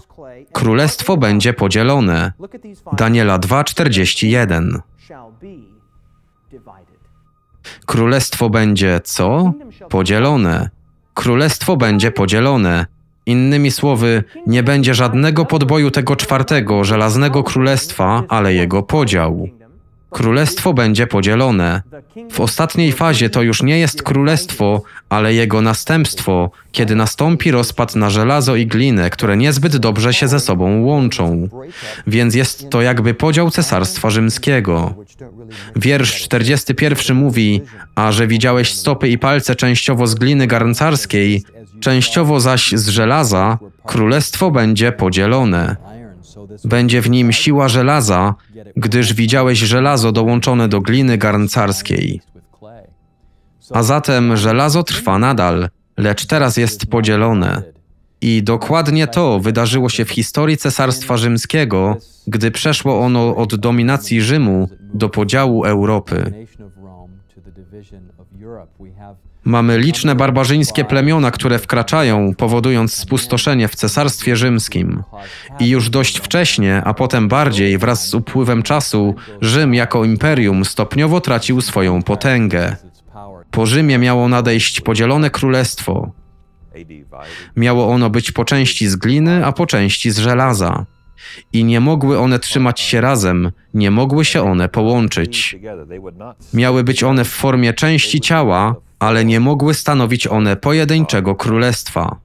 Królestwo będzie podzielone. Daniela 2:41. Królestwo będzie co? Podzielone. Królestwo będzie podzielone. Innymi słowy, nie będzie żadnego podboju tego czwartego, żelaznego królestwa, ale jego podział. Królestwo będzie podzielone. W ostatniej fazie to już nie jest królestwo, ale jego następstwo, kiedy nastąpi rozpad na żelazo i glinę, które niezbyt dobrze się ze sobą łączą. Więc jest to jakby podział cesarstwa rzymskiego. Wiersz 41 mówi: A że widziałeś stopy i palce częściowo z gliny garncarskiej, częściowo zaś z żelaza, królestwo będzie podzielone. Będzie w nim siła żelaza, gdyż widziałeś żelazo dołączone do gliny garncarskiej. A zatem żelazo trwa nadal, lecz teraz jest podzielone. I dokładnie to wydarzyło się w historii Cesarstwa Rzymskiego, gdy przeszło ono od dominacji Rzymu do podziału Europy. Mamy liczne barbarzyńskie plemiona, które wkraczają, powodując spustoszenie w Cesarstwie Rzymskim. I już dość wcześnie, a potem bardziej, wraz z upływem czasu, Rzym jako imperium stopniowo tracił swoją potęgę. Po Rzymie miało nadejść podzielone królestwo. Miało ono być po części z gliny, a po części z żelaza. I nie mogły one trzymać się razem, nie mogły się one połączyć. Miały być one w formie części ciała, ale nie mogły stanowić one pojedynczego królestwa.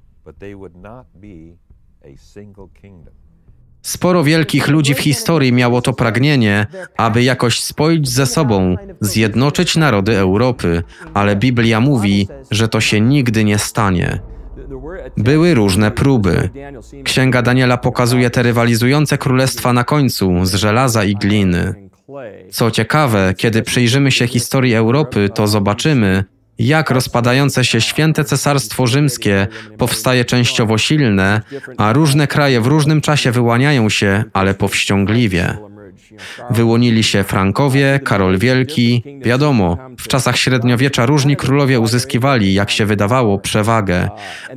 Sporo wielkich ludzi w historii miało to pragnienie, aby jakoś spoić ze sobą, zjednoczyć narody Europy, ale Biblia mówi, że to się nigdy nie stanie. Były różne próby. Księga Daniela pokazuje te rywalizujące królestwa na końcu z żelaza i gliny. Co ciekawe, kiedy przyjrzymy się historii Europy, to zobaczymy, jak rozpadające się święte cesarstwo rzymskie powstaje częściowo silne, a różne kraje w różnym czasie wyłaniają się, ale powściągliwie. Wyłonili się Frankowie, Karol Wielki. Wiadomo, w czasach średniowiecza różni królowie uzyskiwali, jak się wydawało, przewagę,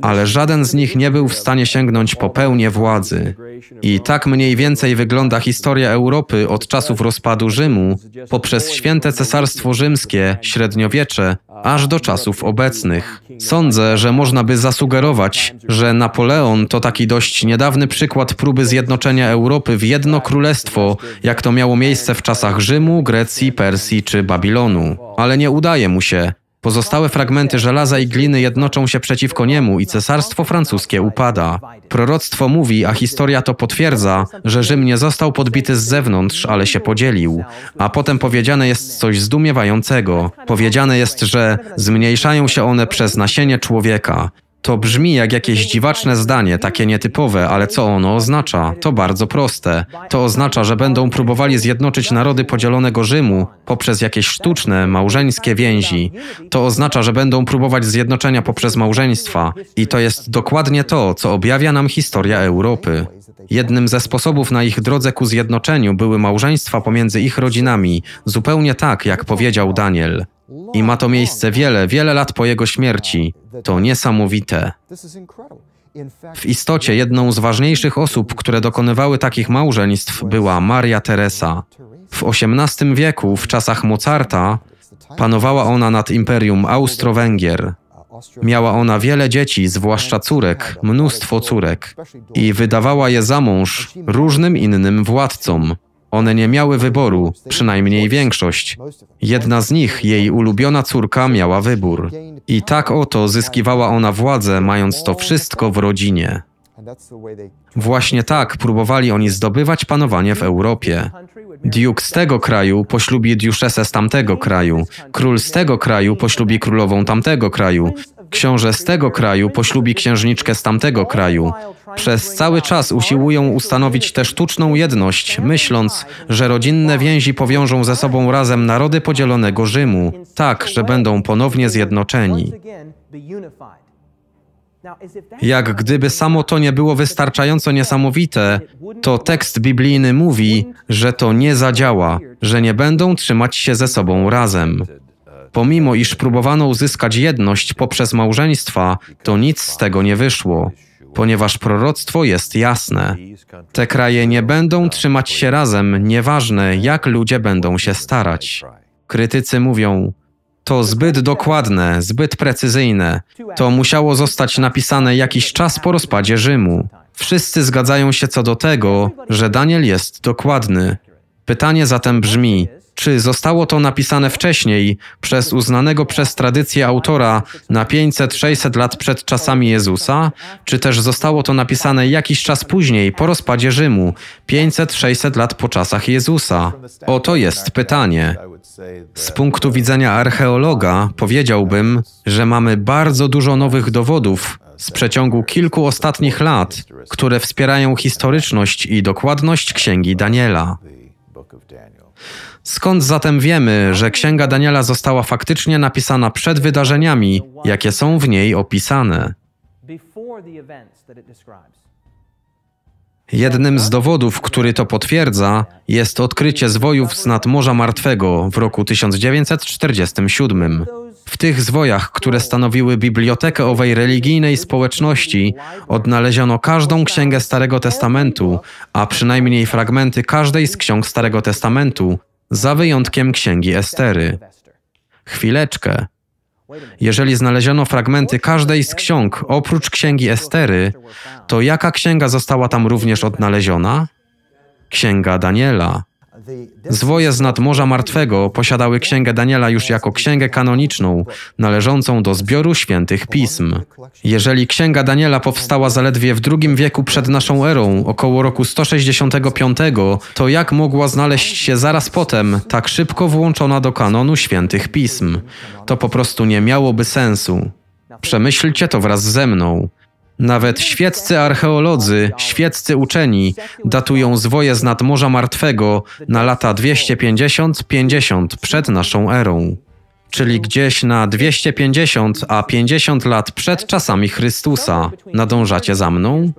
ale żaden z nich nie był w stanie sięgnąć po pełnię władzy. I tak mniej więcej wygląda historia Europy od czasów rozpadu Rzymu, poprzez święte cesarstwo rzymskie, średniowiecze, aż do czasów obecnych. Sądzę, że można by zasugerować, że Napoleon to taki dość niedawny przykład próby zjednoczenia Europy w jedno królestwo, jak to miało miejsce w czasach Rzymu, Grecji, Persji czy Babilonu. Ale nie udaje mu się, Pozostałe fragmenty żelaza i gliny jednoczą się przeciwko niemu i cesarstwo francuskie upada. Proroctwo mówi, a historia to potwierdza, że Rzym nie został podbity z zewnątrz, ale się podzielił. A potem powiedziane jest coś zdumiewającego. Powiedziane jest, że zmniejszają się one przez nasienie człowieka. To brzmi jak jakieś dziwaczne zdanie, takie nietypowe, ale co ono oznacza? To bardzo proste. To oznacza, że będą próbowali zjednoczyć narody podzielonego Rzymu poprzez jakieś sztuczne, małżeńskie więzi. To oznacza, że będą próbować zjednoczenia poprzez małżeństwa. I to jest dokładnie to, co objawia nam historia Europy. Jednym ze sposobów na ich drodze ku zjednoczeniu były małżeństwa pomiędzy ich rodzinami, zupełnie tak, jak powiedział Daniel. I ma to miejsce wiele, wiele lat po jego śmierci. To niesamowite. W istocie jedną z ważniejszych osób, które dokonywały takich małżeństw, była Maria Teresa. W XVIII wieku, w czasach Mozarta, panowała ona nad imperium Austro-Węgier. Miała ona wiele dzieci, zwłaszcza córek, mnóstwo córek, i wydawała je za mąż różnym innym władcom. One nie miały wyboru, przynajmniej większość. Jedna z nich, jej ulubiona córka, miała wybór. I tak oto zyskiwała ona władzę, mając to wszystko w rodzinie. Właśnie tak próbowali oni zdobywać panowanie w Europie. Duke z tego kraju poślubi diuszesę z tamtego kraju, król z tego kraju poślubi królową tamtego kraju, Książę z tego kraju poślubi księżniczkę z tamtego kraju. Przez cały czas usiłują ustanowić tę sztuczną jedność, myśląc, że rodzinne więzi powiążą ze sobą razem narody podzielonego Rzymu, tak, że będą ponownie zjednoczeni. Jak gdyby samo to nie było wystarczająco niesamowite, to tekst biblijny mówi, że to nie zadziała, że nie będą trzymać się ze sobą razem. Pomimo iż próbowano uzyskać jedność poprzez małżeństwa, to nic z tego nie wyszło, ponieważ proroctwo jest jasne. Te kraje nie będą trzymać się razem, nieważne jak ludzie będą się starać. Krytycy mówią, to zbyt dokładne, zbyt precyzyjne. To musiało zostać napisane jakiś czas po rozpadzie Rzymu. Wszyscy zgadzają się co do tego, że Daniel jest dokładny. Pytanie zatem brzmi: czy zostało to napisane wcześniej przez uznanego przez tradycję autora na 500-600 lat przed czasami Jezusa, czy też zostało to napisane jakiś czas później, po rozpadzie Rzymu, 500-600 lat po czasach Jezusa? Oto jest pytanie. Z punktu widzenia archeologa powiedziałbym, że mamy bardzo dużo nowych dowodów z przeciągu kilku ostatnich lat, które wspierają historyczność i dokładność księgi Daniela. Skąd zatem wiemy, że Księga Daniela została faktycznie napisana przed wydarzeniami, jakie są w niej opisane? Jednym z dowodów, który to potwierdza, jest odkrycie zwojów z nad Morza Martwego w roku 1947. W tych zwojach, które stanowiły bibliotekę owej religijnej społeczności, odnaleziono każdą księgę Starego Testamentu, a przynajmniej fragmenty każdej z ksiąg Starego Testamentu, za wyjątkiem księgi Estery. Chwileczkę. Jeżeli znaleziono fragmenty każdej z ksiąg oprócz księgi Estery, to jaka księga została tam również odnaleziona? Księga Daniela. Zwoje z nadmorza martwego posiadały księgę Daniela już jako księgę kanoniczną, należącą do zbioru świętych pism. Jeżeli księga Daniela powstała zaledwie w II wieku przed naszą erą, około roku 165, to jak mogła znaleźć się zaraz potem, tak szybko włączona do kanonu świętych pism? To po prostu nie miałoby sensu. Przemyślcie to wraz ze mną. Nawet świeccy archeolodzy, świeccy uczeni datują zwoje z nadmorza martwego na lata 250-50 przed naszą erą, czyli gdzieś na 250 a 50 lat przed czasami Chrystusa. Nadążacie za mną?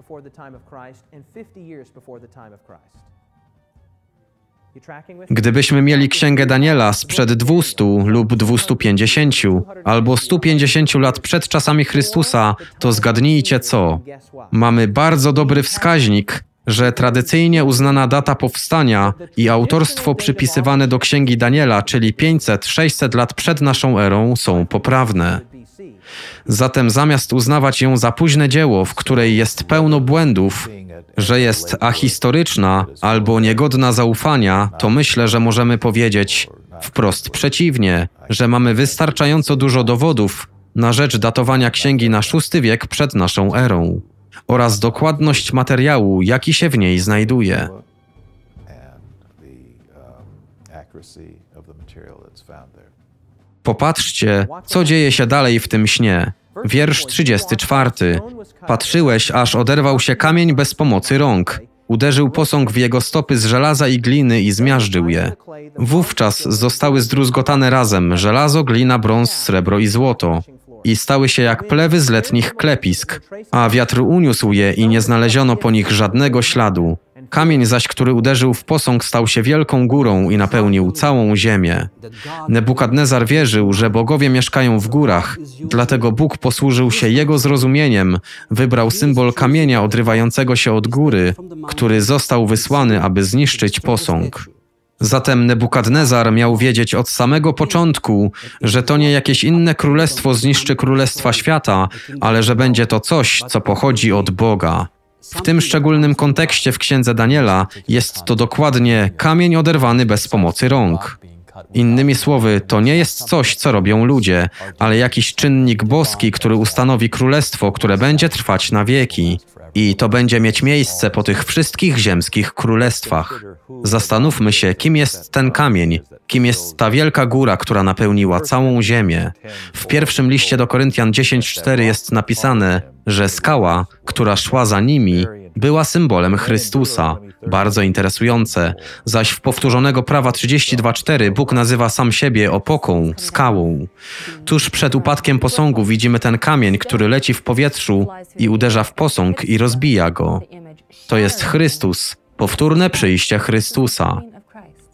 Gdybyśmy mieli księgę Daniela sprzed 200 lub 250 albo 150 lat przed czasami Chrystusa, to zgadnijcie co. Mamy bardzo dobry wskaźnik, że tradycyjnie uznana data powstania i autorstwo przypisywane do księgi Daniela, czyli 500-600 lat przed naszą erą, są poprawne. Zatem zamiast uznawać ją za późne dzieło, w której jest pełno błędów, że jest ahistoryczna albo niegodna zaufania, to myślę, że możemy powiedzieć wprost przeciwnie, że mamy wystarczająco dużo dowodów na rzecz datowania księgi na VI wiek przed naszą erą oraz dokładność materiału, jaki się w niej znajduje. Um, Popatrzcie, co dzieje się dalej w tym śnie. Wiersz 34. Patrzyłeś, aż oderwał się kamień bez pomocy rąk. Uderzył posąg w jego stopy z żelaza i gliny i zmiażdżył je. Wówczas zostały zdruzgotane razem żelazo, glina, brąz, srebro i złoto. I stały się jak plewy z letnich klepisk, a wiatr uniósł je i nie znaleziono po nich żadnego śladu. Kamień zaś, który uderzył w posąg, stał się wielką górą i napełnił całą ziemię. Nebukadnezar wierzył, że bogowie mieszkają w górach, dlatego Bóg posłużył się jego zrozumieniem, wybrał symbol kamienia odrywającego się od góry, który został wysłany, aby zniszczyć posąg. Zatem Nebukadnezar miał wiedzieć od samego początku, że to nie jakieś inne królestwo zniszczy królestwa świata, ale że będzie to coś, co pochodzi od Boga. W tym szczególnym kontekście w księdze Daniela jest to dokładnie kamień oderwany bez pomocy rąk. Innymi słowy, to nie jest coś, co robią ludzie, ale jakiś czynnik boski, który ustanowi królestwo, które będzie trwać na wieki. I to będzie mieć miejsce po tych wszystkich ziemskich królestwach. Zastanówmy się, kim jest ten kamień, kim jest ta wielka góra, która napełniła całą ziemię. W pierwszym liście do Koryntian 10:4 jest napisane, że skała, która szła za nimi, była symbolem Chrystusa. Bardzo interesujące. Zaś w powtórzonego prawa 32.4 Bóg nazywa sam siebie opoką, skałą. Tuż przed upadkiem posągu widzimy ten kamień, który leci w powietrzu i uderza w posąg i rozbija go. To jest Chrystus, powtórne przyjście Chrystusa.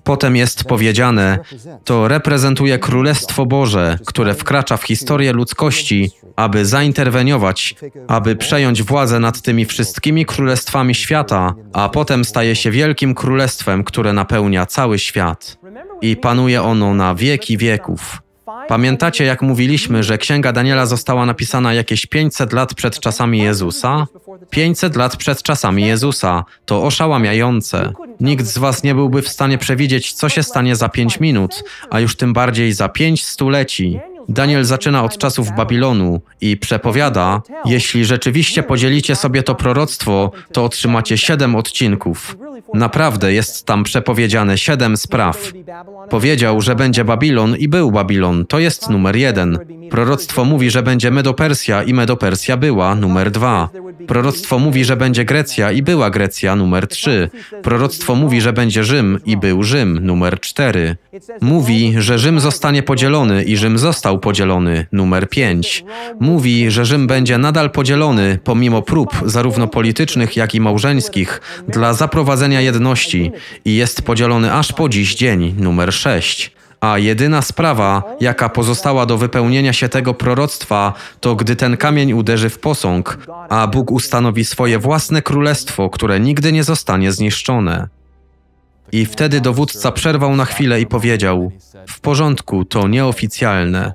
Potem jest powiedziane, to reprezentuje Królestwo Boże, które wkracza w historię ludzkości aby zainterweniować, aby przejąć władzę nad tymi wszystkimi królestwami świata, a potem staje się wielkim królestwem, które napełnia cały świat. I panuje ono na wieki wieków. Pamiętacie, jak mówiliśmy, że Księga Daniela została napisana jakieś 500 lat przed czasami Jezusa? 500 lat przed czasami Jezusa. To oszałamiające. Nikt z Was nie byłby w stanie przewidzieć, co się stanie za 5 minut, a już tym bardziej za 5 stuleci. Daniel zaczyna od czasów Babilonu i przepowiada: Jeśli rzeczywiście podzielicie sobie to proroctwo, to otrzymacie siedem odcinków. Naprawdę jest tam przepowiedziane siedem spraw. Powiedział, że będzie Babilon i był Babilon. To jest numer jeden. Proroctwo mówi, że będzie Medopersja i Medopersja była numer dwa. Proroctwo mówi, że będzie Grecja i była Grecja numer trzy. Proroctwo mówi, że będzie Rzym i był Rzym numer cztery. Mówi, że Rzym zostanie podzielony i Rzym został został podzielony numer 5. Mówi, że Rzym będzie nadal podzielony pomimo prób zarówno politycznych, jak i małżeńskich dla zaprowadzenia jedności i jest podzielony aż po dziś dzień numer 6. A jedyna sprawa, jaka pozostała do wypełnienia się tego proroctwa, to gdy ten kamień uderzy w posąg, a Bóg ustanowi swoje własne królestwo, które nigdy nie zostanie zniszczone. I wtedy dowódca przerwał na chwilę i powiedział: W porządku, to nieoficjalne.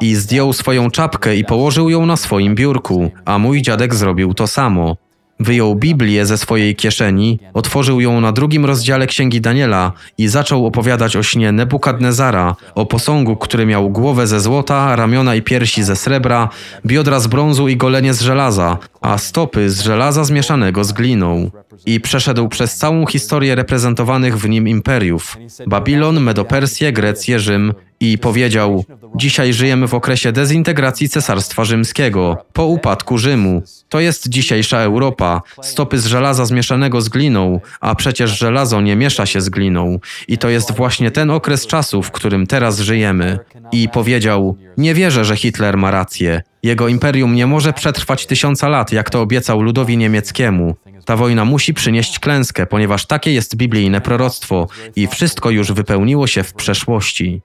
I zdjął swoją czapkę i położył ją na swoim biurku, a mój dziadek zrobił to samo. Wyjął Biblię ze swojej kieszeni, otworzył ją na drugim rozdziale Księgi Daniela i zaczął opowiadać o śnie Nebukadnezara, o posągu, który miał głowę ze złota, ramiona i piersi ze srebra, biodra z brązu i golenie z żelaza, a stopy z żelaza zmieszanego z gliną. I przeszedł przez całą historię reprezentowanych w nim imperiów: Babilon, Medopersję, Grecję, Rzym i powiedział: Dzisiaj żyjemy w okresie dezintegracji Cesarstwa Rzymskiego, po upadku Rzymu. To jest dzisiejsza Europa, stopy z żelaza zmieszanego z gliną, a przecież żelazo nie miesza się z gliną. I to jest właśnie ten okres czasu, w którym teraz żyjemy. I powiedział: Nie wierzę, że Hitler ma rację. Jego imperium nie może przetrwać tysiąca lat, jak to obiecał ludowi niemieckiemu. Ta wojna musi przynieść klęskę, ponieważ takie jest biblijne proroctwo i wszystko już wypełniło się w przeszłości.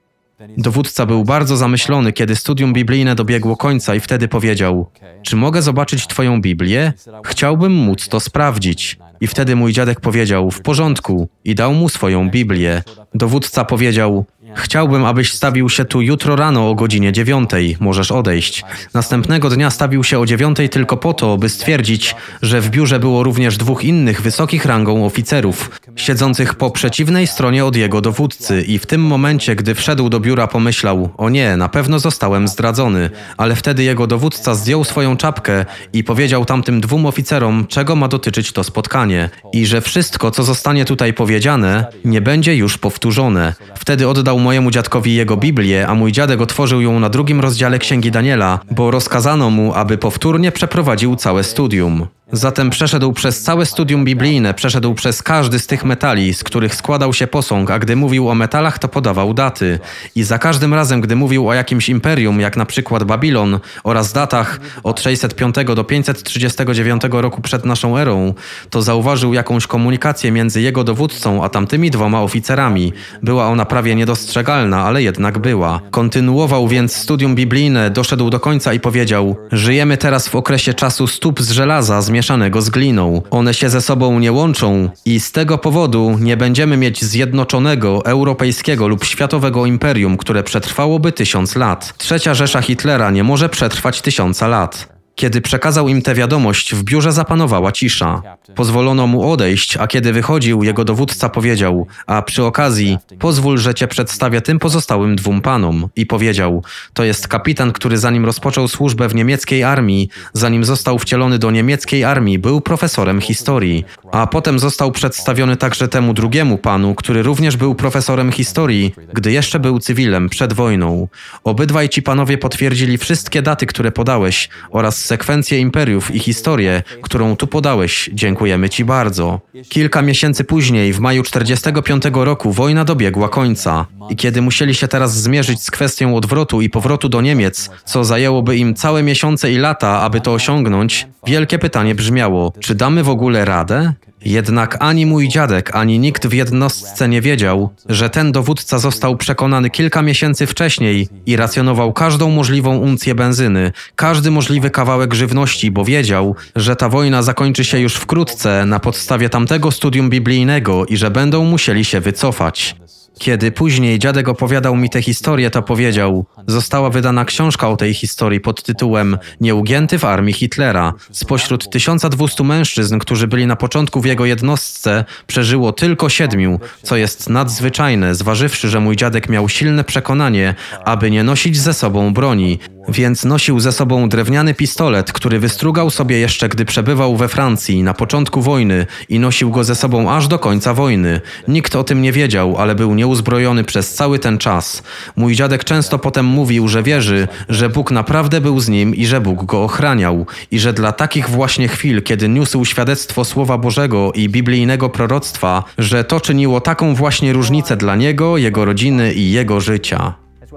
Dowódca był bardzo zamyślony, kiedy studium biblijne dobiegło końca i wtedy powiedział: Czy mogę zobaczyć Twoją Biblię? Chciałbym móc to sprawdzić. I wtedy mój dziadek powiedział: W porządku, i dał mu swoją Biblię. Dowódca powiedział: Chciałbym, abyś stawił się tu jutro rano o godzinie dziewiątej. Możesz odejść. Następnego dnia stawił się o dziewiątej tylko po to, by stwierdzić, że w biurze było również dwóch innych wysokich rangą oficerów, siedzących po przeciwnej stronie od jego dowódcy i w tym momencie, gdy wszedł do biura, pomyślał, o nie, na pewno zostałem zdradzony. Ale wtedy jego dowódca zdjął swoją czapkę i powiedział tamtym dwóm oficerom, czego ma dotyczyć to spotkanie i że wszystko, co zostanie tutaj powiedziane, nie będzie już powtórzone. Wtedy oddał mojemu dziadkowi jego Biblię, a mój dziadek otworzył ją na drugim rozdziale Księgi Daniela, bo rozkazano mu, aby powtórnie przeprowadził całe studium. Zatem przeszedł przez całe studium biblijne, przeszedł przez każdy z tych metali, z których składał się posąg, a gdy mówił o metalach, to podawał daty. I za każdym razem, gdy mówił o jakimś imperium, jak na przykład Babilon, oraz datach od 605 do 539 roku przed naszą erą, to zauważył jakąś komunikację między jego dowódcą a tamtymi dwoma oficerami. Była ona prawie niedostrzegalna, ale jednak była. Kontynuował więc studium biblijne, doszedł do końca i powiedział: Żyjemy teraz w okresie czasu stóp z żelaza, z zmieszanego z gliną. One się ze sobą nie łączą i z tego powodu nie będziemy mieć zjednoczonego europejskiego lub światowego imperium, które przetrwałoby tysiąc lat. Trzecia Rzesza Hitlera nie może przetrwać tysiąca lat. Kiedy przekazał im tę wiadomość, w biurze zapanowała cisza. Pozwolono mu odejść, a kiedy wychodził, jego dowódca powiedział: A przy okazji, pozwól, że cię przedstawię tym pozostałym dwóm panom. I powiedział: To jest kapitan, który zanim rozpoczął służbę w niemieckiej armii, zanim został wcielony do niemieckiej armii, był profesorem historii a potem został przedstawiony także temu drugiemu panu, który również był profesorem historii, gdy jeszcze był cywilem przed wojną. Obydwaj ci panowie potwierdzili wszystkie daty, które podałeś oraz sekwencję imperiów i historię, którą tu podałeś. Dziękujemy ci bardzo. Kilka miesięcy później, w maju 45 roku, wojna dobiegła końca i kiedy musieli się teraz zmierzyć z kwestią odwrotu i powrotu do Niemiec, co zajęłoby im całe miesiące i lata, aby to osiągnąć, wielkie pytanie brzmiało: czy damy w ogóle radę? Jednak ani mój dziadek, ani nikt w jednostce nie wiedział, że ten dowódca został przekonany kilka miesięcy wcześniej i racjonował każdą możliwą uncję benzyny, każdy możliwy kawałek żywności, bo wiedział, że ta wojna zakończy się już wkrótce na podstawie tamtego studium biblijnego i że będą musieli się wycofać. Kiedy później dziadek opowiadał mi tę historię, to powiedział: Została wydana książka o tej historii pod tytułem Nieugięty w armii Hitlera. Spośród 1200 mężczyzn, którzy byli na początku w jego jednostce, przeżyło tylko siedmiu, co jest nadzwyczajne, zważywszy, że mój dziadek miał silne przekonanie, aby nie nosić ze sobą broni, więc nosił ze sobą drewniany pistolet, który wystrugał sobie jeszcze gdy przebywał we Francji na początku wojny i nosił go ze sobą aż do końca wojny. Nikt o tym nie wiedział, ale był nieuzbrojony przez cały ten czas. Mój dziadek często potem mówił, że wierzy, że Bóg naprawdę był z nim i że Bóg go ochraniał i że dla takich właśnie chwil, kiedy niósł świadectwo Słowa Bożego i biblijnego proroctwa, że to czyniło taką właśnie różnicę dla niego, jego rodziny i jego życia.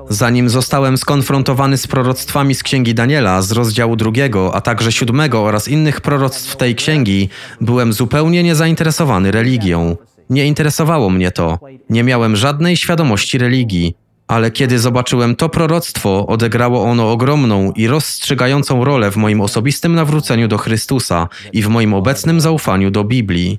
Zanim zostałem skonfrontowany z proroctwami z Księgi Daniela, z rozdziału drugiego, a także siódmego oraz innych proroctw tej księgi, byłem zupełnie niezainteresowany religią. Nie interesowało mnie to. Nie miałem żadnej świadomości religii. Ale kiedy zobaczyłem to proroctwo, odegrało ono ogromną i rozstrzygającą rolę w moim osobistym nawróceniu do Chrystusa i w moim obecnym zaufaniu do Biblii.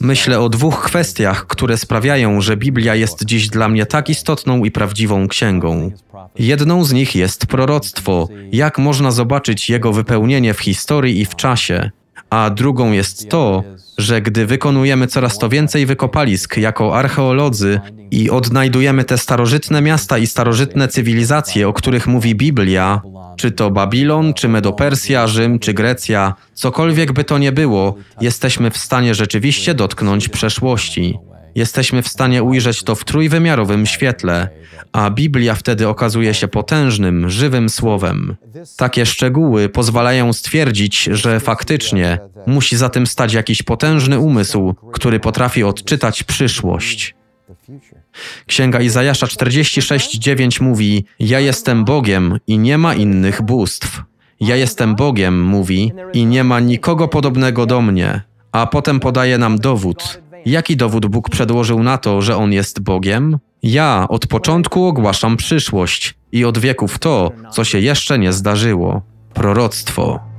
Myślę o dwóch kwestiach, które sprawiają, że Biblia jest dziś dla mnie tak istotną i prawdziwą księgą. Jedną z nich jest proroctwo, jak można zobaczyć jego wypełnienie w historii i w czasie a drugą jest to, że gdy wykonujemy coraz to więcej wykopalisk jako archeolodzy i odnajdujemy te starożytne miasta i starożytne cywilizacje, o których mówi Biblia, czy to Babilon, czy Medopersja, Rzym, czy Grecja, cokolwiek by to nie było, jesteśmy w stanie rzeczywiście dotknąć przeszłości. Jesteśmy w stanie ujrzeć to w trójwymiarowym świetle, a Biblia wtedy okazuje się potężnym, żywym słowem. Takie szczegóły pozwalają stwierdzić, że faktycznie musi za tym stać jakiś potężny umysł, który potrafi odczytać przyszłość. Księga Izajasza 46:9 mówi: Ja jestem Bogiem i nie ma innych bóstw. Ja jestem Bogiem, mówi, i nie ma nikogo podobnego do mnie. A potem podaje nam dowód. Jaki dowód Bóg przedłożył na to, że On jest Bogiem? Ja od początku ogłaszam przyszłość i od wieków to, co się jeszcze nie zdarzyło proroctwo.